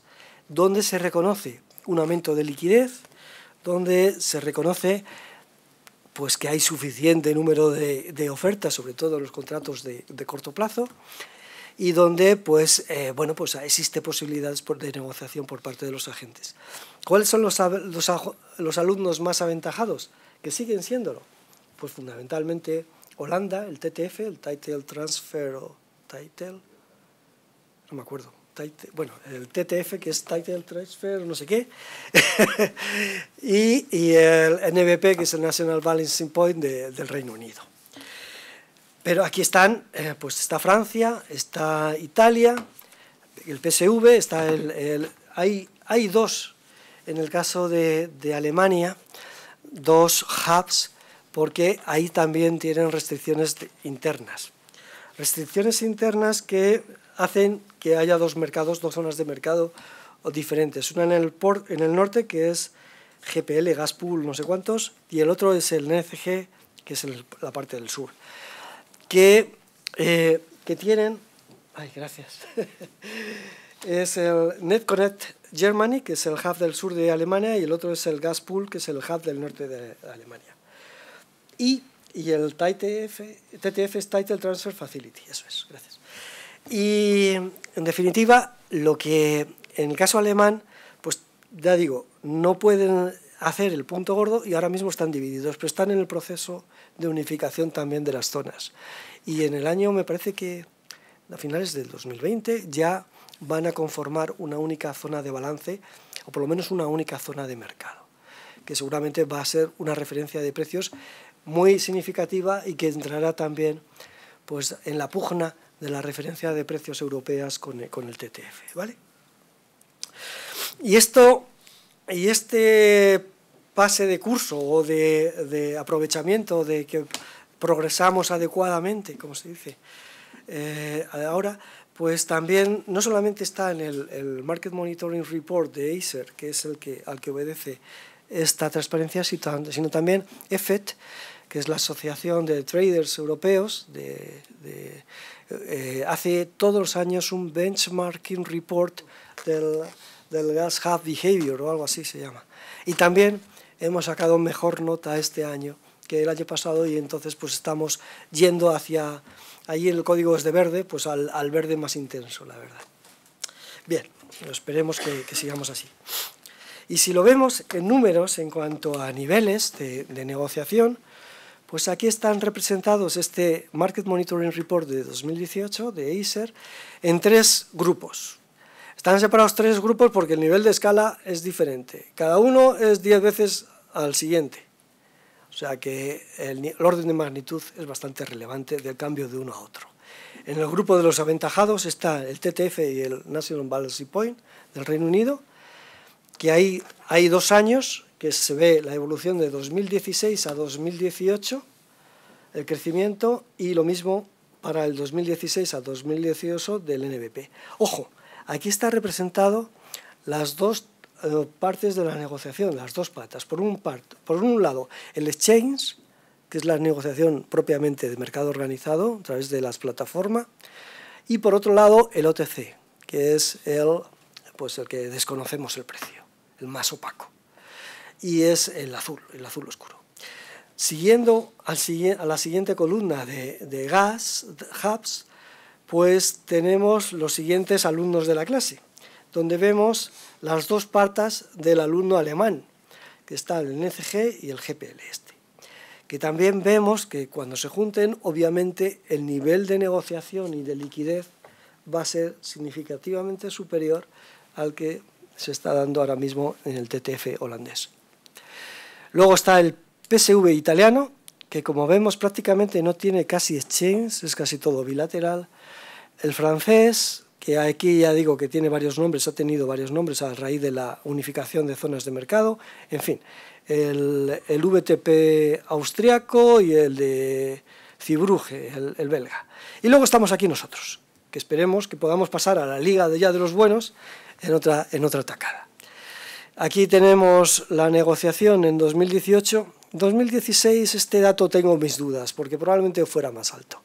donde se reconoce un aumento de liquidez, donde se reconoce pues que hay suficiente número de, ofertas, sobre todo los contratos de, corto plazo, y donde pues, eh, bueno, pues existe posibilidades de negociación por parte de los agentes. ¿Cuáles son los, los alumnos más aventajados? Que siguen siéndolo. Pues fundamentalmente Holanda, el TTF, el Title Transfer o Title, no me acuerdo, bueno, el TTF que es Title Transfer, no sé qué, y, el NBP que es el National Balancing Point del Reino Unido. Pero aquí están, eh, pues está Francia, está Italia, el PSV, está el, hay, dos, en el caso de, de Alemania, dos hubs porque ahí también tienen restricciones internas. Restricciones internas que hacen que haya dos mercados, dos zonas de mercado diferentes. Una en el, norte, que es GPL, Gaspool, no sé cuántos, y el otro es el NCG, que es la parte del sur, que, eh, que tienen... Ay, gracias. es el NetConnect Germany, que es el hub del sur de Alemania, y el otro es el Gaspool, que es el hub del norte de Alemania. Y, y el TTF, TTF es Title Transfer Facility, eso es, gracias. Y en definitiva, lo que en el caso alemán, pues ya digo, no pueden hacer el punto gordo y ahora mismo están divididos, pero están en el proceso de unificación también de las zonas. Y en el año, me parece que a finales del 2020, ya van a conformar una única zona de balance, o por lo menos una única zona de mercado, que seguramente va a ser una referencia de precios muy significativa y que entrará también pues, en la pugna de la referencia de precios europeas con, el TTF. ¿vale? Y, esto, y este pase de curso o de, aprovechamiento de que progresamos adecuadamente, como se dice eh, ahora, pues también no solamente está en el, Market Monitoring Report de ACER, que es el que, al que obedece esta transparencia, sino también EFET, que es la Asociación de Traders Europeos, de, eh, hace todos los años un benchmarking report del, gas hub behavior o algo así se llama. Y también hemos sacado mejor nota este año que el año pasado y entonces pues estamos yendo hacia, ahí el código es de verde, pues al, verde más intenso, la verdad. Bien, esperemos que, sigamos así. Y si lo vemos en números en cuanto a niveles de negociación, pues aquí están representados este Market Monitoring Report de 2018 de Acer en tres grupos. Están separados tres grupos porque el nivel de escala es diferente. Cada uno es 10 veces al siguiente. O sea que el, orden de magnitud es bastante relevante del cambio de uno a otro. En el grupo de los aventajados está el TTF y el National Balance Point del Reino Unido, que hay, hay dos años que se ve la evolución de 2016 a 2018, el crecimiento, y lo mismo para el 2016 a 2018 del NBP. Ojo, aquí está representado las dos eh, partes de la negociación, las dos patas. Por un, por un lado, el exchange, que es la negociación propiamente de mercado organizado a través de las plataformas, y por otro lado el OTC, que es el, pues el que desconocemos el precio, el más opaco y es el azul, el azul oscuro. Siguiendo a la siguiente columna de, gas, hubs, pues tenemos los siguientes alumnos de la clase, donde vemos las dos partes del alumno alemán, que está el NCG y el GPL este. Que también vemos que cuando se junten, obviamente el nivel de negociación y de liquidez va a ser significativamente superior al que se está dando ahora mismo en el TTF holandés. Luego está el PSV italiano, que como vemos prácticamente no tiene casi exchange, es casi todo bilateral. El francés, que aquí ya digo que tiene varios nombres, ha tenido varios nombres a raíz de la unificación de zonas de mercado. En fin, el, VTP austriaco y el de Cibruje, el, belga. Y luego estamos aquí nosotros, que esperemos que podamos pasar a la liga de ya de los buenos en otra, en otra tacada. Aquí tenemos la negociación en 2018. 2016 este dato tengo mis dudas, porque probablemente fuera más alto.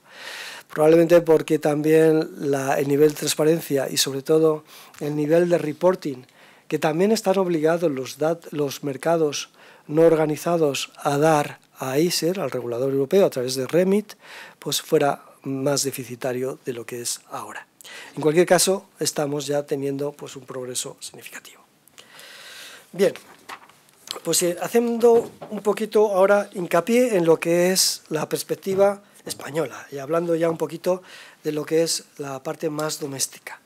Probablemente porque también el nivel de transparencia y sobre todo el nivel de reporting, que también están obligados los, mercados no organizados a dar a ISER, al regulador europeo, a través de REMIT, pues fuera más deficitario de lo que es ahora. En cualquier caso, estamos ya teniendo pues, un progreso significativo. Bien, pues eh, haciendo un poquito ahora hincapié en lo que es la perspectiva española y hablando ya un poquito de lo que es la parte más doméstica.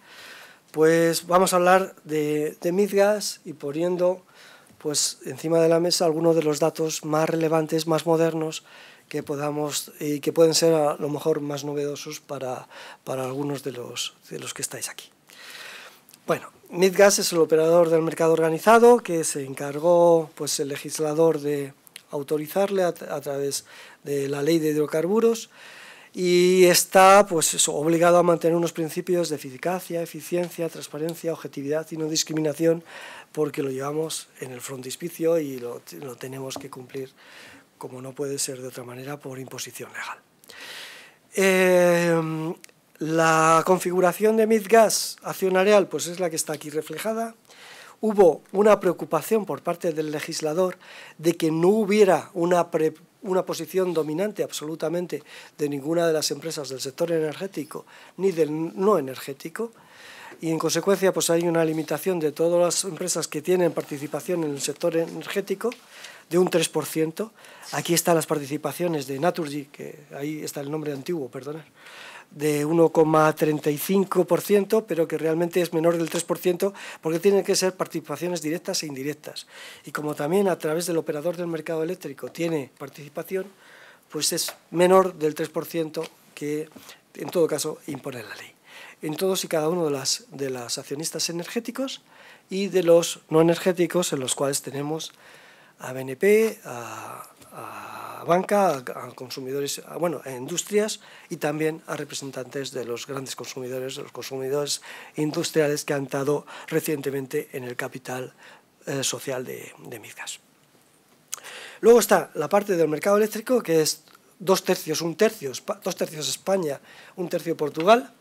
Pues vamos a hablar de, de Midgas y poniendo pues encima de la mesa algunos de los datos más relevantes, más modernos que podamos y eh, que pueden ser a lo mejor más novedosos para, algunos de de los que estáis aquí. Bueno, Midgas es el operador del mercado organizado que se encargó pues, el legislador de autorizarle a, través de la ley de hidrocarburos y está pues, obligado a mantener unos principios de eficacia, eficiencia, transparencia, objetividad y no discriminación porque lo llevamos en el frontispicio y lo, tenemos que cumplir como no puede ser de otra manera por imposición legal. Eh, la configuración de Midgas Acción Areal pues es la que está aquí reflejada. Hubo una preocupación por parte del legislador de que no hubiera una, posición dominante absolutamente de ninguna de las empresas del sector energético ni del no energético, y en consecuencia pues hay una limitación de todas las empresas que tienen participación en el sector energético de un 3%. Aquí están las participaciones de Naturgy, que ahí está el nombre antiguo, perdonad, de 1,35%, pero que realmente es menor del 3%, porque tienen que ser participaciones directas e indirectas. Y como también a través del operador del mercado eléctrico tiene participación, pues es menor del 3% que, en todo caso, impone la ley. En todos y cada uno de las, de las accionistas energéticos y de los no energéticos, en los cuales tenemos a BNP, a a banca, a, consumidores, bueno, a industrias y también a representantes de los grandes consumidores, de los consumidores industriales que han estado recientemente en el capital eh, social de, de Luego está la parte del mercado eléctrico, que es dos tercios, un tercio, dos tercios España, un tercio Portugal,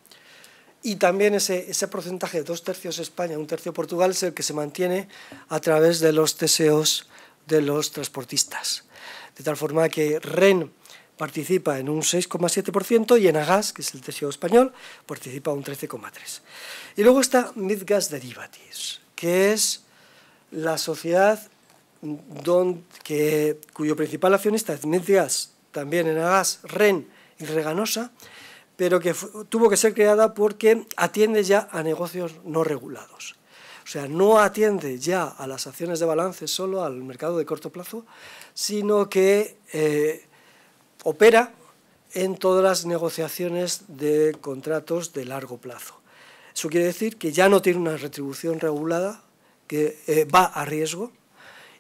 y también ese, ese porcentaje de dos tercios España, un tercio Portugal es el que se mantiene a través de los deseos de los transportistas de tal forma que REN participa en un 6,7% y en Agas, que es el tesoro español, participa un 13,3%. Y luego está Midgas Derivatives, que es la sociedad que, cuyo principal accionista es Midgas, también en Agas, REN y Reganosa, pero que tuvo que ser creada porque atiende ya a negocios no regulados. O sea, no atiende ya a las acciones de balance solo al mercado de corto plazo, sino que eh, opera en todas las negociaciones de contratos de largo plazo. Eso quiere decir que ya no tiene una retribución regulada, que eh, va a riesgo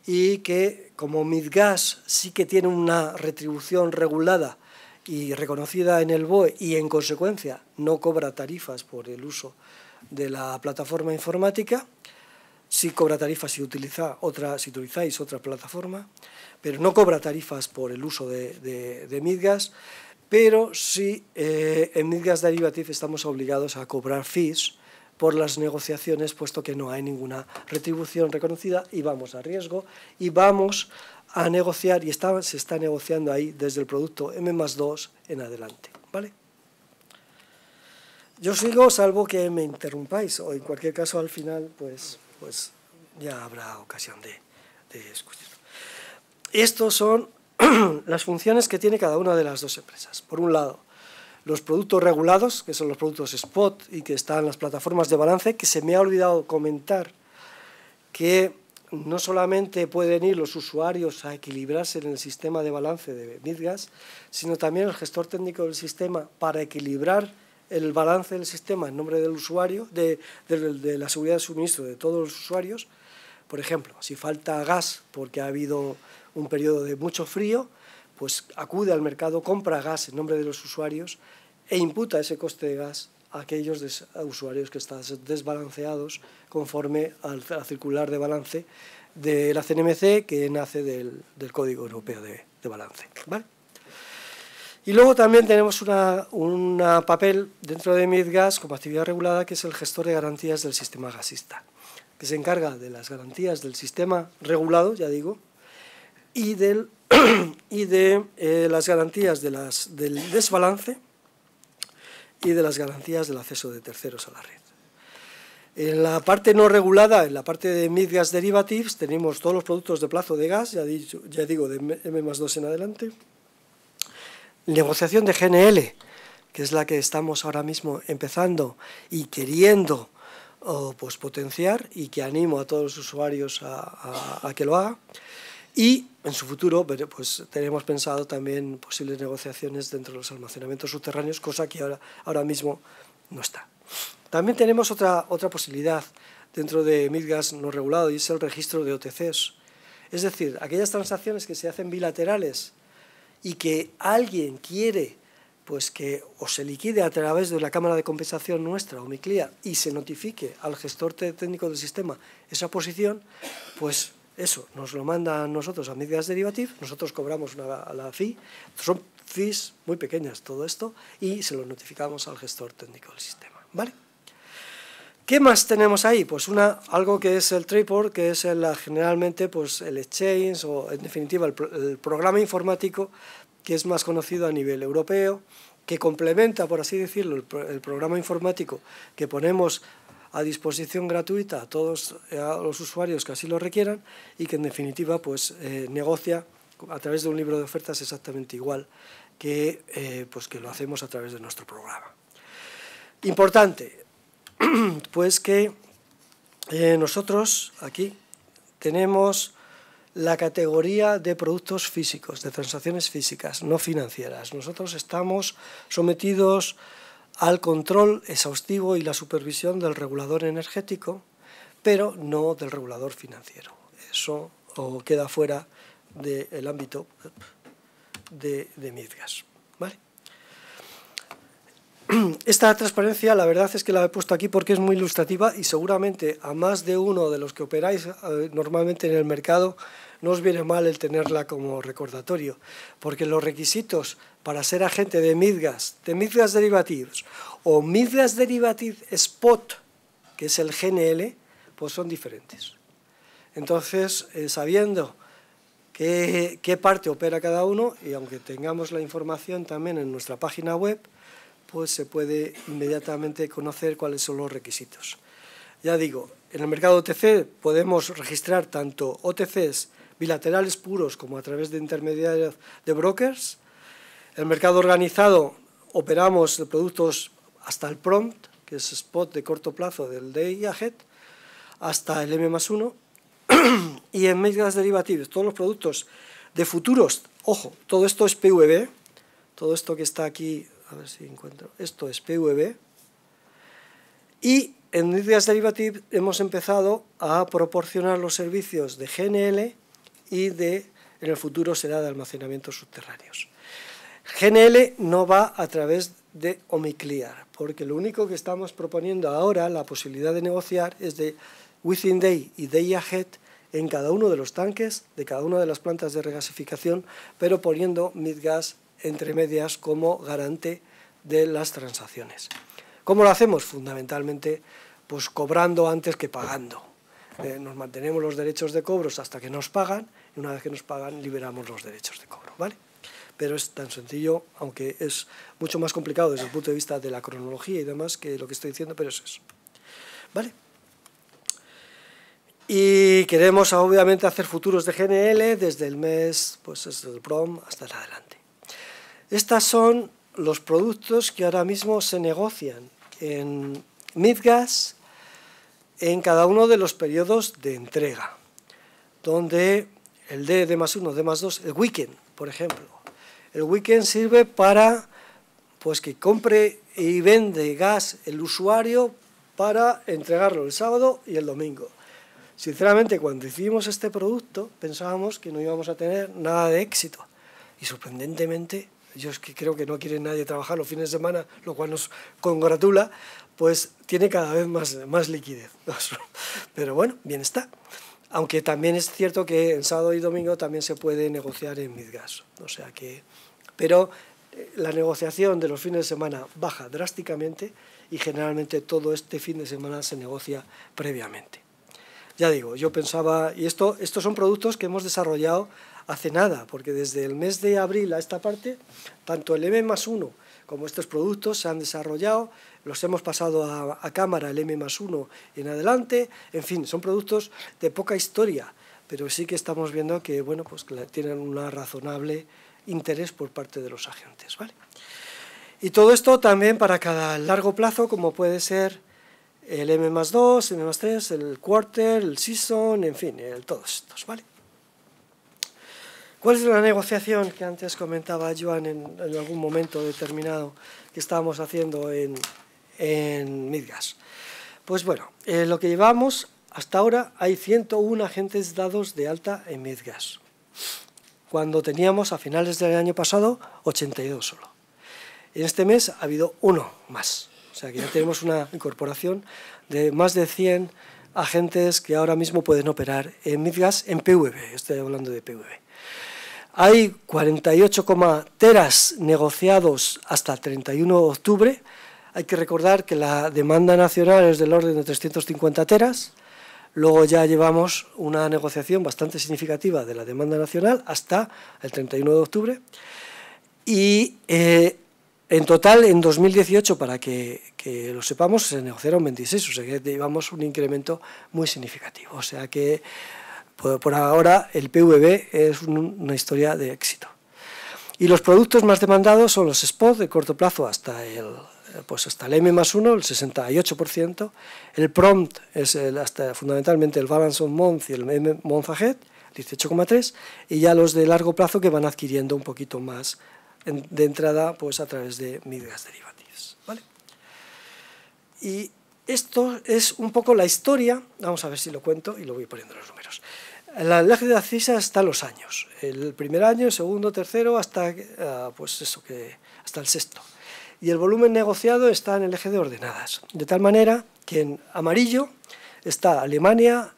y que como Midgas sí que tiene una retribución regulada y reconocida en el BOE y en consecuencia no cobra tarifas por el uso de la plataforma informática, si cobra tarifas si, utiliza otra, si utilizáis otra plataforma, pero no cobra tarifas por el uso de, de, de Midgas, pero si eh, en Midgas Derivative estamos obligados a cobrar fees por las negociaciones, puesto que no hay ninguna retribución reconocida y vamos a riesgo y vamos a negociar, y se está negociando ahí desde el producto M más 2 en adelante. ¿vale? Yo sigo, salvo que me interrumpáis, o en cualquier caso al final, pues, pues ya habrá ocasión de, de escucharlo. Estas son las funciones que tiene cada una de las dos empresas. Por un lado, los productos regulados, que son los productos spot y que están en las plataformas de balance, que se me ha olvidado comentar que no solamente pueden ir los usuarios a equilibrarse en el sistema de balance de Midgas, sino también el gestor técnico del sistema para equilibrar el balance del sistema en nombre del usuario, de, la seguridad de suministro de todos los usuarios. Por ejemplo, si falta gas porque ha habido un periodo de mucho frío, pues acude al mercado, compra gas en nombre de los usuarios e imputa ese coste de gas a aquellos usuarios que están desbalanceados conforme al, circular de balance de la CNMC que nace del, Código Europeo de, Balance. Y luego también tenemos una, un papel dentro de MidGas como actividad regulada que es el gestor de garantías del sistema gasista, que se encarga de las garantías del sistema regulado, ya digo, y, del, y de eh, las garantías del desbalance y de las garantías del acceso de terceros a la red. En la parte no regulada, en la parte de Midgas Derivatives, tenemos todos los productos de plazo de gas, ya, ya digo, de M 2 en adelante, negociación de GNL, que es la que estamos ahora mismo empezando y queriendo pues, potenciar y que animo a todos los usuarios a, que lo haga. Y en su futuro pues, tenemos pensado también posibles negociaciones dentro de los almacenamientos subterráneos, cosa que ahora, ahora mismo no está. También tenemos otra, otra posibilidad dentro de Midgas no regulado y es el registro de OTCs. Es decir, aquellas transacciones que se hacen bilaterales y que alguien quiere pues que o se liquide a través de la Cámara de Compensación nuestra o mi CLIA y se notifique al gestor técnico del sistema esa posición, pues eso, nos lo manda a nosotros a medidas derivativas, nosotros cobramos a la fi son fees muy pequeñas todo esto, y se lo notificamos al gestor técnico del sistema. ¿Vale? ¿Qué más tenemos ahí? Pues una, algo que es el Triport, que es la generalmente pues, el Exchange o en definitiva el, programa informático que es más conocido a nivel europeo, que complementa, por así decirlo, el, programa informático que ponemos a disposición gratuita a todos eh, los usuarios que así lo requieran y que en definitiva pues, eh, negocia a través de un libro de ofertas exactamente igual que, eh, pues, que lo hacemos a través de nuestro programa. Importante, pues que eh, nosotros aquí tenemos la categoría de productos físicos, de transacciones físicas, no financieras. Nosotros estamos sometidos al control exhaustivo y la supervisión del regulador energético, pero no del regulador financiero. Eso queda fuera del ámbito de, de Midgas. Esta transparencia, la verdad es que la he puesto aquí porque es muy ilustrativa y seguramente a más de uno de los que operáis eh, normalmente en el mercado no os viene mal el tenerla como recordatorio, porque los requisitos para ser agente de Midgas, de Midgas Derivatives o Midgas Derivative Spot, que es el GNL, pues son diferentes. Entonces, eh, sabiendo qué parte opera cada uno, y aunque tengamos la información también en nuestra página web, pues se puede inmediatamente conocer cuáles son los requisitos. Ya digo, en el mercado OTC podemos registrar tanto OTCs bilaterales puros como a través de intermediarios de brokers. En el mercado organizado operamos productos hasta el prompt, que es spot de corto plazo del day ahead, hasta el M 1. y en medidas derivativos, todos los productos de futuros, ojo, todo esto es PVB, todo esto que está aquí a ver si encuentro, esto es PVB, y en Midgas Derivative hemos empezado a proporcionar los servicios de GNL y de, en el futuro será de almacenamientos subterráneos. GNL no va a través de Omiclear, porque lo único que estamos proponiendo ahora, la posibilidad de negociar, es de Within Day y Day Ahead en cada uno de los tanques de cada una de las plantas de regasificación, pero poniendo Midgas entre medias como garante de las transacciones. ¿Cómo lo hacemos? Fundamentalmente, pues cobrando antes que pagando. Eh, nos mantenemos los derechos de cobros hasta que nos pagan y una vez que nos pagan liberamos los derechos de cobro, ¿vale? Pero es tan sencillo, aunque es mucho más complicado desde el punto de vista de la cronología y demás que lo que estoy diciendo, pero es eso. ¿Vale? Y queremos obviamente hacer futuros de GNL desde el mes, pues desde el prom hasta el adelante. Estos son los productos que ahora mismo se negocian en Midgas en cada uno de los periodos de entrega, donde el D, D más 1, D más 2, el weekend, por ejemplo. El weekend sirve para pues, que compre y vende gas el usuario para entregarlo el sábado y el domingo. Sinceramente, cuando hicimos este producto, pensábamos que no íbamos a tener nada de éxito. Y sorprendentemente, yo creo que no quiere nadie trabajar los fines de semana, lo cual nos congratula, pues tiene cada vez más, más liquidez. Pero bueno, bien está. Aunque también es cierto que en sábado y domingo también se puede negociar en Midgas. O sea que, pero eh, la negociación de los fines de semana baja drásticamente y generalmente todo este fin de semana se negocia previamente. Ya digo, yo pensaba, y esto, estos son productos que hemos desarrollado hace nada, porque desde el mes de abril a esta parte, tanto el M más 1 como estos productos se han desarrollado, los hemos pasado a, cámara el M más 1 en adelante, en fin, son productos de poca historia, pero sí que estamos viendo que bueno, pues tienen un razonable interés por parte de los agentes. ¿vale? Y todo esto también para cada largo plazo, como puede ser el M más 2, M más 3, el quarter, el season, en fin, el, todos estos, ¿vale? ¿Cuál es la negociación que antes comentaba Joan en, algún momento determinado que estábamos haciendo en, Midgas? Pues bueno, eh, lo que llevamos hasta ahora hay 101 agentes dados de alta en Midgas, cuando teníamos a finales del año pasado 82 solo. En este mes ha habido uno más, o sea que ya tenemos una incorporación de más de 100 agentes que ahora mismo pueden operar en Midgas en PVB, estoy hablando de PVB. Hay 48, teras negociados hasta el 31 de octubre. Hay que recordar que la demanda nacional es del orden de 350 teras. Luego ya llevamos una negociación bastante significativa de la demanda nacional hasta el 31 de octubre. Y eh, en total, en 2018, para que, que, lo sepamos, se negociaron 26, o sea que llevamos un incremento muy significativo. O sea que por, ahora, el PVB es una historia de éxito. Y los productos más demandados son los SPOT de corto plazo hasta el, eh, pues hasta el M más 1, el 68%, el prompt es hasta fundamentalmente el balance on month y el M month ahead, 18,3, y ya los de largo plazo que van adquiriendo un poquito más de entrada pues a través de mid derivatives. Y esto es un poco la historia, vamos a ver si lo cuento y lo voy poniendo los números. El eje de Acisa está los años, el primer año, el segundo, tercero, hasta, ah, pues eso, que, hasta el sexto. Y el volumen negociado está en el eje de ordenadas, de tal manera que en amarillo está Alemania,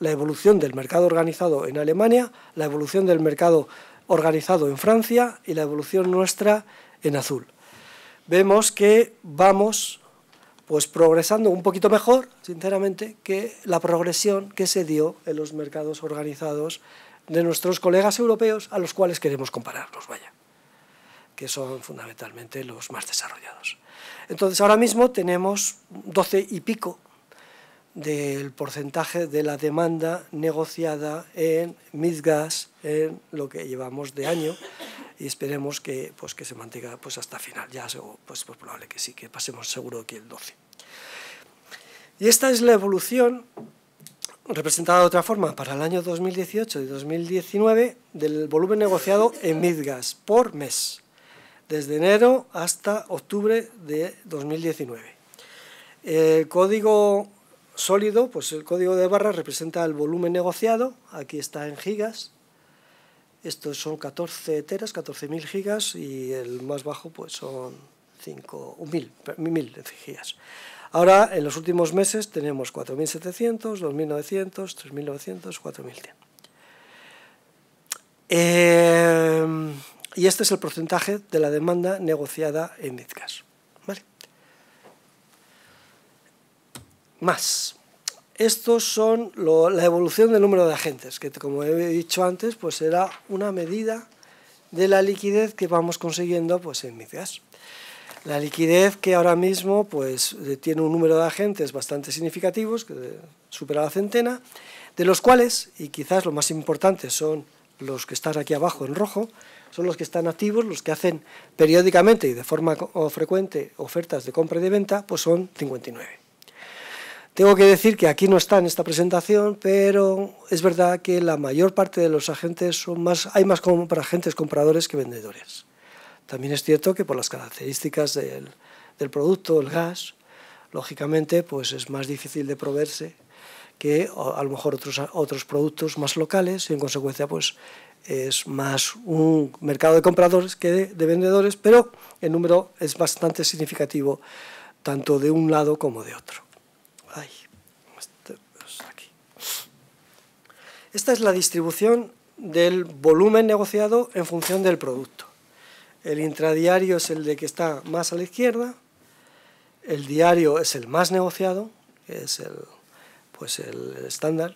la evolución del mercado organizado en Alemania, la evolución del mercado organizado en Francia y la evolución nuestra en azul. Vemos que vamos pues progresando un poquito mejor, sinceramente, que la progresión que se dio en los mercados organizados de nuestros colegas europeos a los cuales queremos compararnos, vaya, que son fundamentalmente los más desarrollados. Entonces, ahora mismo tenemos 12 y pico del porcentaje de la demanda negociada en Midgas en lo que llevamos de año y esperemos pues, que, se mantenga pues, hasta final. Ya pues, pues probable que sí, que pasemos seguro aquí el 12. Y esta es la evolución representada de otra forma para el año 2018 y 2019 del volumen negociado en Midgas por mes, desde enero hasta octubre de 2019. El código sólido, pues el código de barra representa el volumen negociado, aquí está en gigas, estos son 14 teras, 14.000 gigas y el más bajo pues son 5.000 1000 gigas. Ahora, en los últimos meses tenemos 4.700, 2.900, 3.900, 4.100. y este es el porcentaje de la demanda negociada en Bitcash. Más. Estos son la evolución del número de agentes, que como he dicho antes, pues será una medida de la liquidez que vamos consiguiendo pues, en MIFIAS. La liquidez que ahora mismo pues, eh, tiene un número de agentes bastante significativos, que eh, supera la centena, de los cuales, y quizás lo más importante son los que están aquí abajo en rojo, son los que están activos, los que hacen periódicamente y de forma frecuente ofertas de compra y de venta, pues son 59. Tengo que decir que aquí no está en esta presentación, pero es verdad que la mayor parte de los agentes son más, hay más agentes compradores que vendedores. También es cierto que por las características del, producto, el gas, lógicamente pues es más difícil de proveerse que a lo mejor otros, otros productos más locales y en consecuencia pues es más un mercado de compradores que de vendedores, pero el número es bastante significativo tanto de un lado como de otro. Este, pues, Esta es la distribución del volumen negociado en función del producto. El intradiario es el de que está más a la izquierda, el diario es el más negociado, que es el, pues el estándar,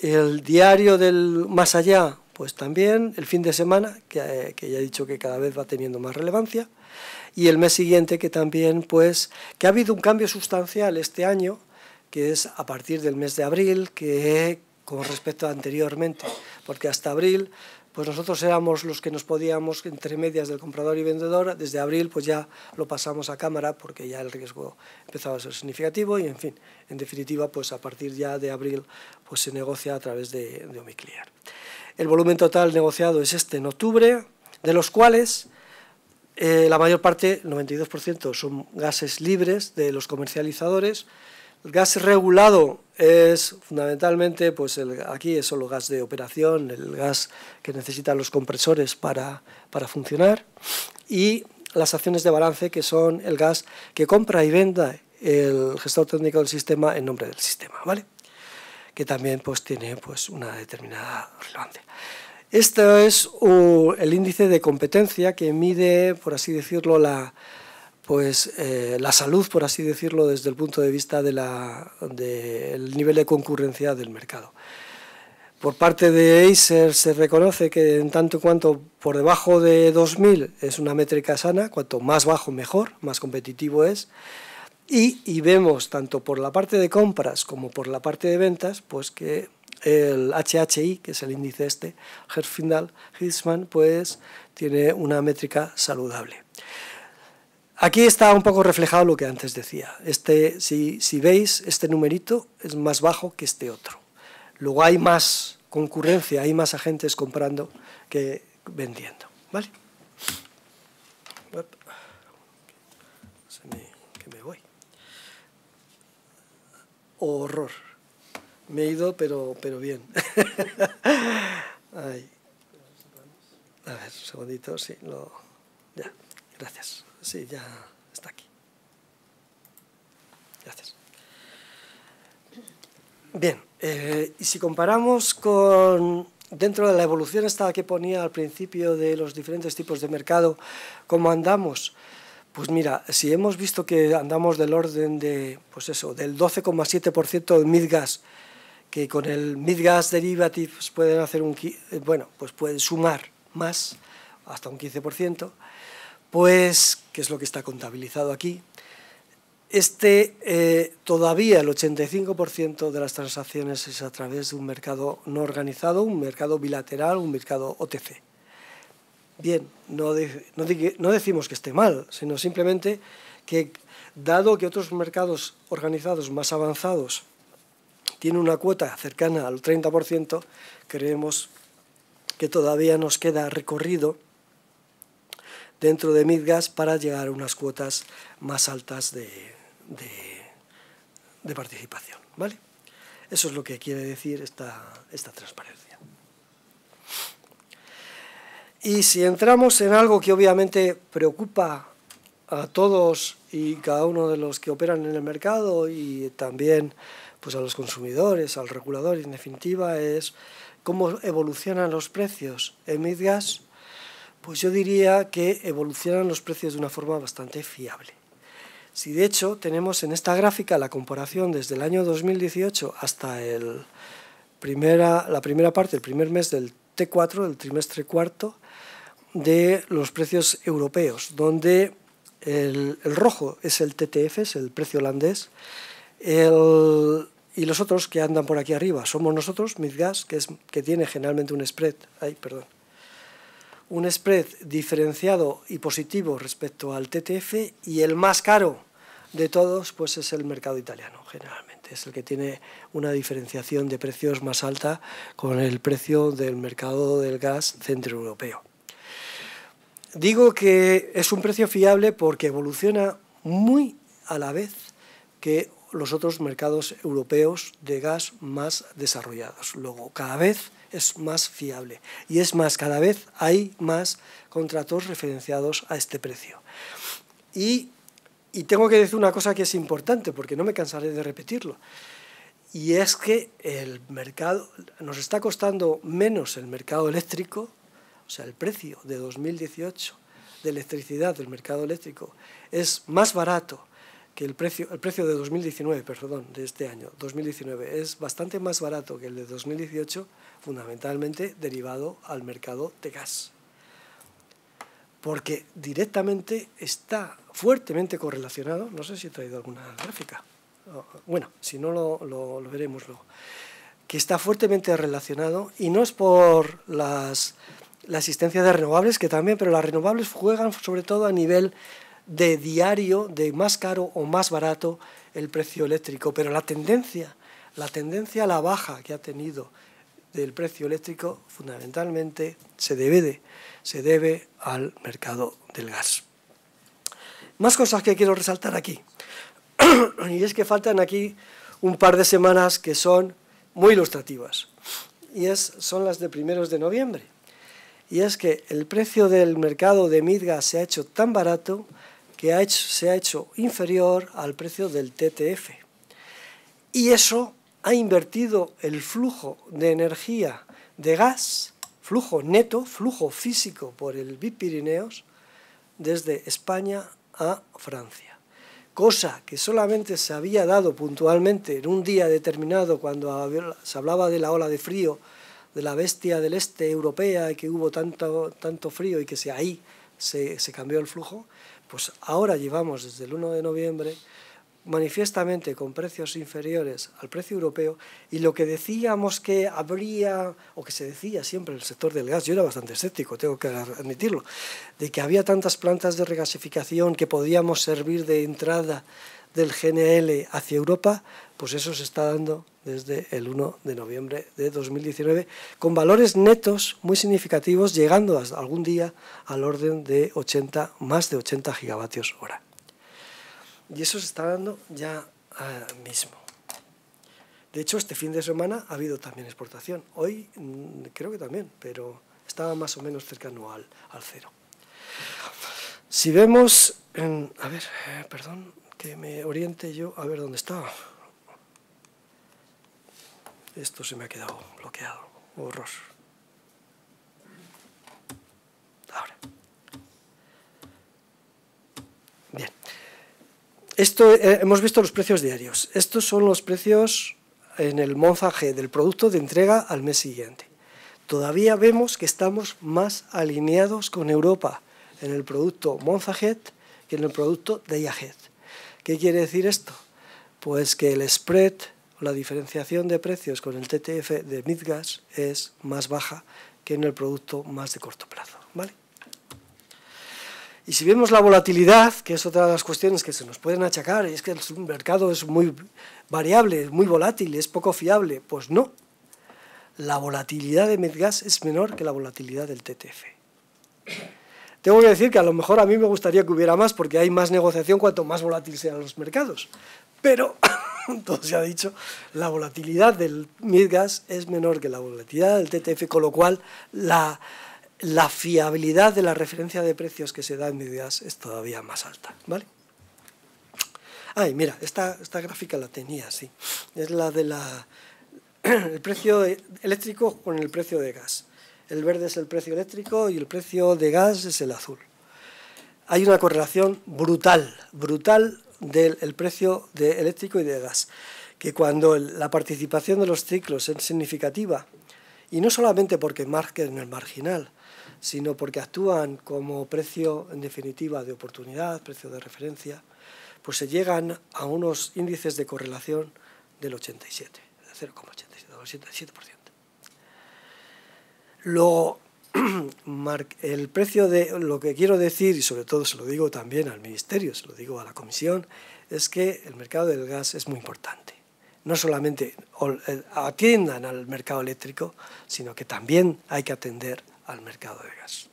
el diario del más allá, pues también, el fin de semana, que, eh, que, ya he dicho que cada vez va teniendo más relevancia, y el mes siguiente que también, pues, que ha habido un cambio sustancial este año que es a partir del mes de abril, que con respecto a anteriormente, porque hasta abril pues nosotros éramos los que nos podíamos, entre medias del comprador y vendedor, desde abril pues ya lo pasamos a cámara porque ya el riesgo empezaba a ser significativo y en fin, en definitiva pues a partir ya de abril pues se negocia a través de, de Omiclear. El volumen total negociado es este en octubre, de los cuales eh, la mayor parte, 92%, son gases libres de los comercializadores, el gas regulado es fundamentalmente, pues el, aquí es solo gas de operación, el gas que necesitan los compresores para, para funcionar, y las acciones de balance, que son el gas que compra y venda el gestor técnico del sistema en nombre del sistema, ¿vale? Que también pues, tiene pues, una determinada relevancia. Este es uh, el índice de competencia que mide, por así decirlo, la, pues eh, la salud, por así decirlo, desde el punto de vista del nivel de concurrencia del mercado. Por parte de Acer se reconoce que en tanto cuanto por debajo de 2000 es una métrica sana, cuanto más bajo mejor, más competitivo es, y, y vemos tanto por la parte de compras como por la parte de ventas, pues que el HHI, que es el índice este, Herfindahl-Hirschman, pues tiene una métrica saludable. Aquí está un poco reflejado lo que antes decía. Este, si, veis, este numerito es más bajo que este otro. Luego hay más concurrencia, hay más agentes comprando que vendiendo. ¿Vale? me, me voy. Horror. Me he ido, pero, pero bien. A ver, un segundito, sí, lo... Ya. Gracias. Sí, ya está aquí. Gracias. Bien, eh, y si comparamos con dentro de la evolución esta que ponía al principio de los diferentes tipos de mercado, cómo andamos, pues mira, si hemos visto que andamos del orden de, pues eso, del 12,7% de Midgas, que con el Midgas Derivatives pues pueden hacer un, eh, bueno, pues pueden sumar más, hasta un 15%, pues, qué es lo que está contabilizado aquí, este, eh, todavía el 85% de las transacciones es a través de un mercado no organizado, un mercado bilateral, un mercado OTC. Bien, no, no decimos que esté mal, sino simplemente que dado que otros mercados organizados más avanzados tienen una cuota cercana al 30%, creemos que todavía nos queda recorrido dentro de Midgas para llegar a unas cuotas más altas de, participación. ¿vale? Eso es lo que quiere decir esta, transparencia. Y si entramos en algo que obviamente preocupa a todos y cada uno de los que operan en el mercado y también pues a los consumidores, al regulador, en definitiva, es cómo evolucionan los precios. En Midgas pues yo diría que evolucionan los precios de una forma bastante fiable. Si de hecho tenemos en esta gráfica la comparación desde el año 2018 hasta la primera parte, el primer mes del T4, del trimestre cuarto, de los precios europeos, donde el, rojo es el TTF, es el precio holandés, y los otros que andan por aquí arriba somos nosotros, Midgas, que, tiene generalmente un spread, ay, perdón, un spread diferenciado y positivo respecto al TTF y el más caro de todos pues es el mercado italiano generalmente, es el que tiene una diferenciación de precios más alta con el precio del mercado del gas centroeuropeo. Digo que es un precio fiable porque evoluciona muy a la vez que los otros mercados europeos de gas más desarrollados. Luego, cada vez es más fiable. Y es más, cada vez hay más contratos referenciados a este precio. Y, y tengo que decir una cosa que es importante, porque no me cansaré de repetirlo. Y es que el mercado, nos está costando menos el mercado eléctrico, o sea, el precio de 2018 de electricidad del mercado eléctrico es más barato el precio, el precio de 2019, perdón, de este año, 2019, es bastante más barato que el de 2018, fundamentalmente derivado al mercado de gas. Porque directamente está fuertemente correlacionado, no sé si he traído alguna gráfica, bueno, si no lo, veremos luego, que está fuertemente relacionado y no es por la existencia de renovables, que también, pero las renovables juegan sobre todo a nivel de diario, de más caro o más barato el precio eléctrico, pero la tendencia, la tendencia a la baja que ha tenido del precio eléctrico fundamentalmente se debe, se debe al mercado del gas. Más cosas que quiero resaltar aquí. y es que faltan aquí un par de semanas que son muy ilustrativas. Y es, son las de primeros de noviembre. Y es que el precio del mercado de Midgas se ha hecho tan barato que se ha hecho inferior al precio del TTF. Y eso ha invertido el flujo de energía de gas, flujo neto, flujo físico por el Bipirineos, desde España a Francia. Cosa que solamente se había dado puntualmente en un día determinado cuando se hablaba de la ola de frío, de la bestia del este europea, que hubo tanto, frío y que ahí se cambió el flujo, pues ahora llevamos desde el 1 de noviembre manifiestamente con precios inferiores al precio europeo y lo que decíamos que habría, o que se decía siempre en el sector del gas, yo era bastante escéptico, tengo que admitirlo, de que había tantas plantas de regasificación que podíamos servir de entrada del GNL hacia Europa, pues eso se está dando desde el 1 de noviembre de 2019, con valores netos muy significativos, llegando hasta algún día al orden de 80, más de 80 gigavatios hora. Y eso se está dando ya mismo. De hecho, este fin de semana ha habido también exportación. Hoy mm, creo que también, pero estaba más o menos cercano al, al cero. Si vemos, a ver, eh, perdón, que me oriente yo a ver dónde estaba esto se me ha quedado bloqueado. Horror. Ahora. Bien. Esto, eh, hemos visto los precios diarios. Estos son los precios en el monzaje del producto de entrega al mes siguiente. Todavía vemos que estamos más alineados con Europa en el producto Monzahead que en el producto de ¿Qué quiere decir esto? Pues que el spread la diferenciación de precios con el TTF de Midgas es más baja que en el producto más de corto plazo. ¿vale? Y si vemos la volatilidad, que es otra de las cuestiones que se nos pueden achacar, es que el mercado es muy variable, es muy volátil, es poco fiable, pues no. La volatilidad de Midgas es menor que la volatilidad del TTF. Tengo que decir que a lo mejor a mí me gustaría que hubiera más, porque hay más negociación cuanto más volátil sean los mercados. Pero todo se ha dicho, la volatilidad del Midgas es menor que la volatilidad del TTF, con lo cual la, fiabilidad de la referencia de precios que se da en Midgas es todavía más alta. ¿vale? Ay, mira, esta, esta gráfica la tenía sí. Es la de la el precio eléctrico con el precio de gas. El verde es el precio eléctrico y el precio de gas es el azul. Hay una correlación brutal, brutal del precio de eléctrico y de gas, que cuando la participación de los ciclos es significativa, y no solamente porque marquen el marginal, sino porque actúan como precio en definitiva de oportunidad, precio de referencia, pues se llegan a unos índices de correlación del 87, 0,87%. Lo el precio de lo que quiero decir, y sobre todo se lo digo también al Ministerio, se lo digo a la Comisión, es que el mercado del gas es muy importante. No solamente eh, atiendan al mercado eléctrico, sino que también hay que atender al mercado de gas.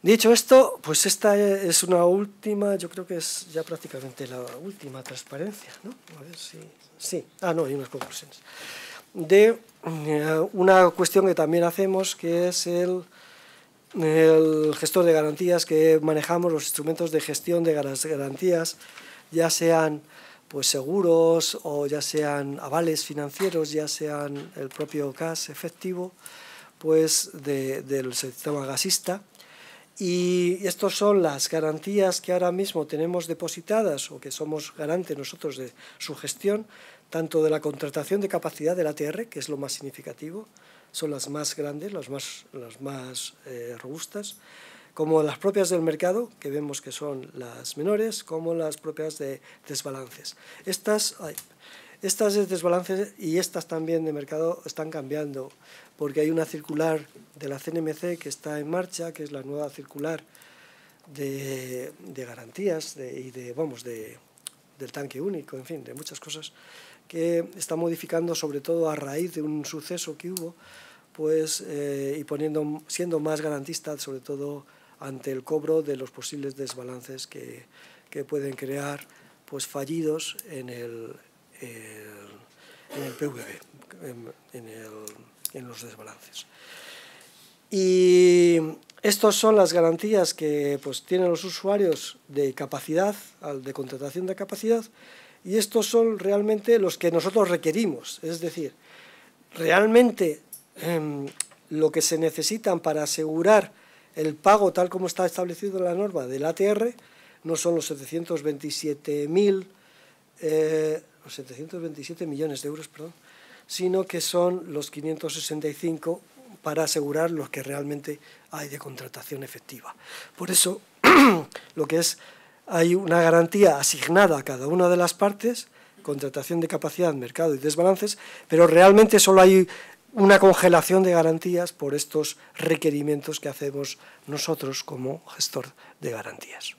Dicho esto, pues esta es una última, yo creo que es ya prácticamente la última transparencia, ¿no? si... Sí, ah, no, hay unas conclusiones de eh, una cuestión que también hacemos, que es el, gestor de garantías que manejamos, los instrumentos de gestión de garantías, ya sean pues seguros o ya sean avales financieros, ya sean el propio CAS efectivo, pues del sistema gasista. Y estas son las garantías que ahora mismo tenemos depositadas o que somos garantes nosotros de su gestión, tanto de la contratación de capacidad del ATR, que es lo más significativo, son las más grandes, las más, las más eh, robustas, como las propias del mercado, que vemos que son las menores, como las propias de desbalances. Estas, estas desbalances y estas también de mercado están cambiando, porque hay una circular de la CNMC que está en marcha, que es la nueva circular de, de garantías y de, vamos, de, del tanque único, en fin, de muchas cosas que está modificando sobre todo a raíz de un suceso que hubo, pues eh, y poniendo, siendo más garantista sobre todo ante el cobro de los posibles desbalances que, pueden crear pues fallidos en el, en PVB, en, los desbalances. Y estas son las garantías que pues, tienen los usuarios de capacidad, de contratación de capacidad, y estos son realmente los que nosotros requerimos. Es decir, realmente em, lo que se necesitan para asegurar el pago tal como está establecido en la norma del ATR no son los 727 727 eh, millones de euros, perdón, sino que son los 565 para asegurar los que realmente hay de contratación efectiva. Por eso, lo que es hay una garantía asignada a cada una de las partes, contratación de capacidad, mercado y desbalances, pero realmente solo hay una congelación de garantías por estos requerimientos que hacemos nosotros como gestor de garantías.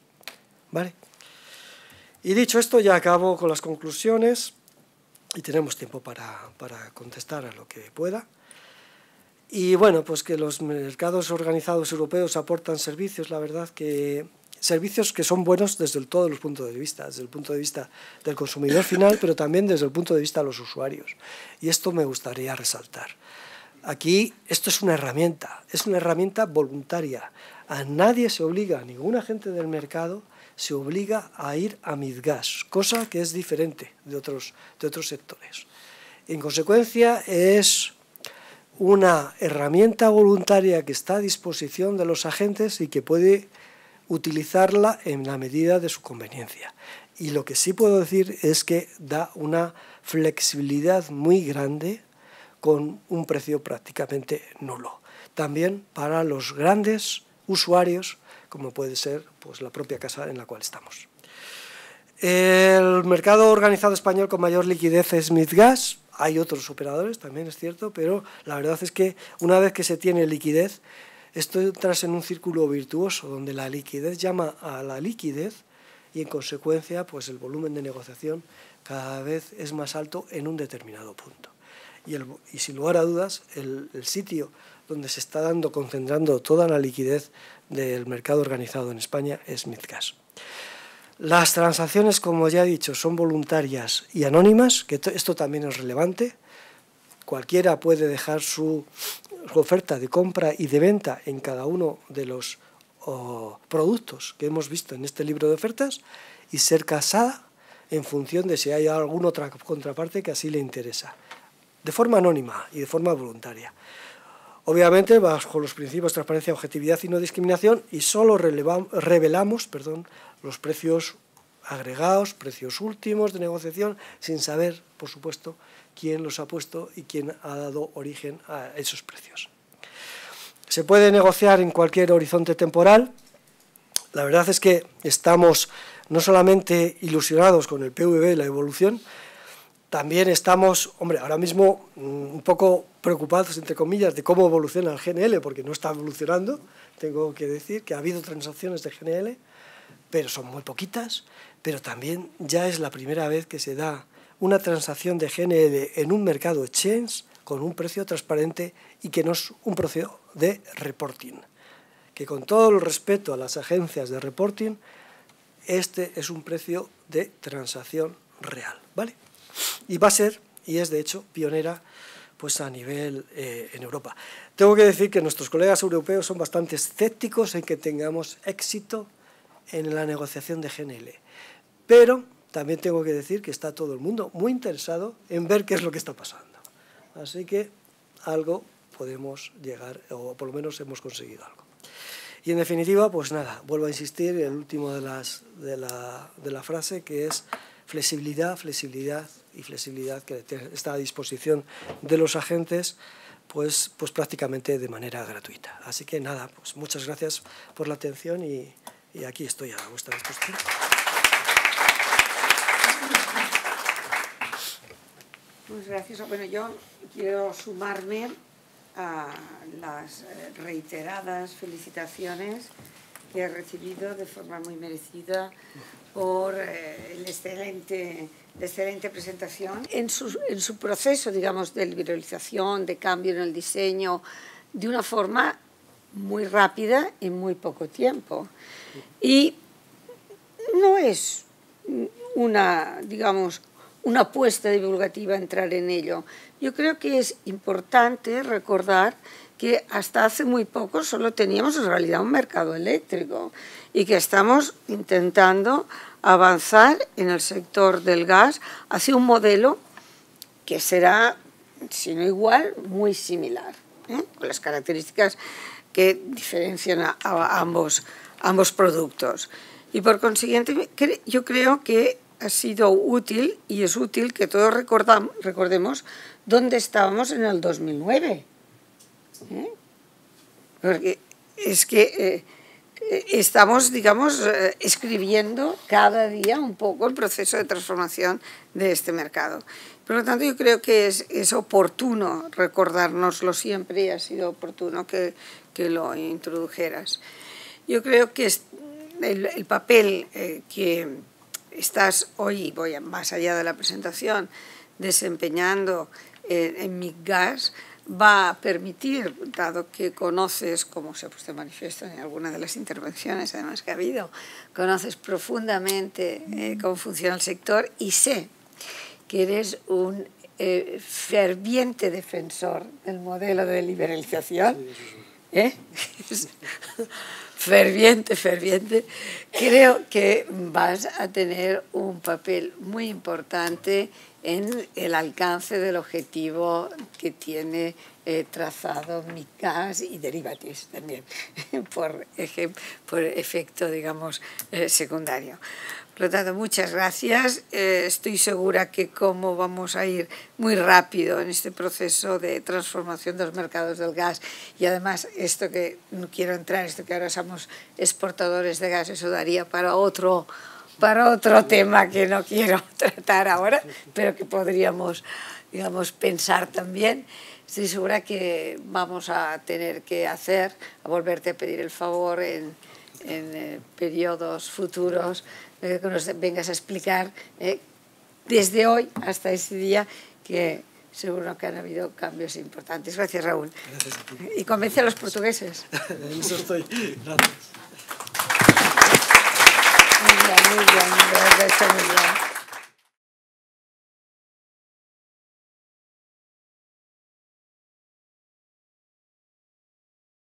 ¿Vale? Y dicho esto, ya acabo con las conclusiones y tenemos tiempo para, para contestar a lo que pueda. Y bueno, pues que los mercados organizados europeos aportan servicios, la verdad que servicios que son buenos desde todos los puntos de vista, desde el punto de vista del consumidor final, pero también desde el punto de vista de los usuarios. Y esto me gustaría resaltar. Aquí esto es una herramienta, es una herramienta voluntaria. A nadie se obliga, a ningún agente del mercado se obliga a ir a Midgas, cosa que es diferente de otros, de otros sectores. En consecuencia, es una herramienta voluntaria que está a disposición de los agentes y que puede utilizarla en la medida de su conveniencia. Y lo que sí puedo decir es que da una flexibilidad muy grande con un precio prácticamente nulo. También para los grandes usuarios, como puede ser pues, la propia casa en la cual estamos. El mercado organizado español con mayor liquidez es Midgas. Hay otros operadores, también es cierto, pero la verdad es que una vez que se tiene liquidez, esto entras en un círculo virtuoso donde la liquidez llama a la liquidez y en consecuencia pues el volumen de negociación cada vez es más alto en un determinado punto. Y, y sin lugar a dudas, el, el, sitio donde se está dando, concentrando toda la liquidez del mercado organizado en España es Midcash. Las transacciones, como ya he dicho, son voluntarias y anónimas, que esto también es relevante. Cualquiera puede dejar su oferta de compra y de venta en cada uno de los productos que hemos visto en este libro de ofertas y ser casada en función de si hay alguna otra contraparte que así le interesa, de forma anónima y de forma voluntaria. Obviamente, bajo los principios de transparencia, objetividad y no discriminación, y solo revelamos perdón, los precios agregados, precios últimos de negociación, sin saber, por supuesto, quién los ha puesto y quién ha dado origen a esos precios. Se puede negociar en cualquier horizonte temporal. La verdad es que estamos no solamente ilusionados con el PVB y la evolución, también estamos, hombre, ahora mismo mm, un poco preocupados, entre comillas, de cómo evoluciona el GNL, porque no está evolucionando. Tengo que decir que ha habido transacciones de GNL pero son muy poquitas, pero también ya es la primera vez que se da una transacción de GNL e en un mercado exchange con un precio transparente y que no es un precio de reporting. Que con todo el respeto a las agencias de reporting, este es un precio de transacción real, ¿vale? Y va a ser, y es de hecho pionera pues a nivel eh, en Europa. Tengo que decir que nuestros colegas europeos son bastante escépticos en que tengamos éxito en la negociación de GNL. Pero también tengo que decir que está todo el mundo muy interesado en ver qué es lo que está pasando. Así que algo podemos llegar, o por lo menos hemos conseguido algo. Y en definitiva, pues nada, vuelvo a insistir en el último de, las, de, la, de la frase, que es flexibilidad, flexibilidad y flexibilidad que está a disposición de los agentes, pues, pues prácticamente de manera gratuita. Así que nada, pues muchas gracias por la atención y, y aquí estoy a vuestra disposición. Muchas pues gracias. Bueno, yo quiero sumarme a las eh, reiteradas felicitaciones que he recibido de forma muy merecida por eh, el excelente, la excelente presentación. En su, en su proceso, digamos, de liberalización, de cambio en el diseño, de una forma muy rápida y muy poco tiempo. Y no es una, digamos, una apuesta divulgativa entrar en ello. Yo creo que es importante recordar que hasta hace muy poco solo teníamos en realidad un mercado eléctrico y que estamos intentando avanzar en el sector del gas hacia un modelo que será, si no igual, muy similar, ¿eh? con las características que diferencian a ambos ambos productos. Y por consiguiente, yo creo que ha sido útil y es útil que todos recordamos, recordemos dónde estábamos en el 2009. ¿eh? Porque es que eh, estamos, digamos, eh, escribiendo cada día un poco el proceso de transformación de este mercado. Por lo tanto, yo creo que es, es oportuno recordárnoslo siempre y ha sido oportuno que, que lo introdujeras. Yo creo que el, papel eh, que estás hoy, voy más allá de la presentación, desempeñando eh, en MIGAS va a permitir, dado que conoces, como se ha puesto manifiesto en alguna de las intervenciones además que ha habido, conoces profundamente eh, mm. cómo funciona el sector y sé que eres un ferviente defensor del modelo de liberalización. ¿Eh? ferviente, ferviente, creo que vas a tener un papel muy importante en el alcance del objetivo que tiene eh, trazado MICAS y Derivatives también, por, por efecto, digamos, eh, secundario. Por lo tanto, muchas gracias. Eh, estoy segura que como vamos a ir muy rápido en este proceso de transformación de los mercados del gas y además esto que no quiero entrar, esto que ahora somos exportadores de gas, eso daría para otro para otro tema que no quiero tratar ahora, pero que podríamos digamos, pensar también. Estoy segura que vamos a tener que hacer, a volverte a pedir el favor en, en eh, periodos futuros eh, que nos vengas a explicar eh, desde hoy hasta ese día que seguro que han habido cambios importantes. Gracias, Raúl. Y convence a los portugueses. en eso estoy. Gracias. Muy bien, muy bien. Muy bien.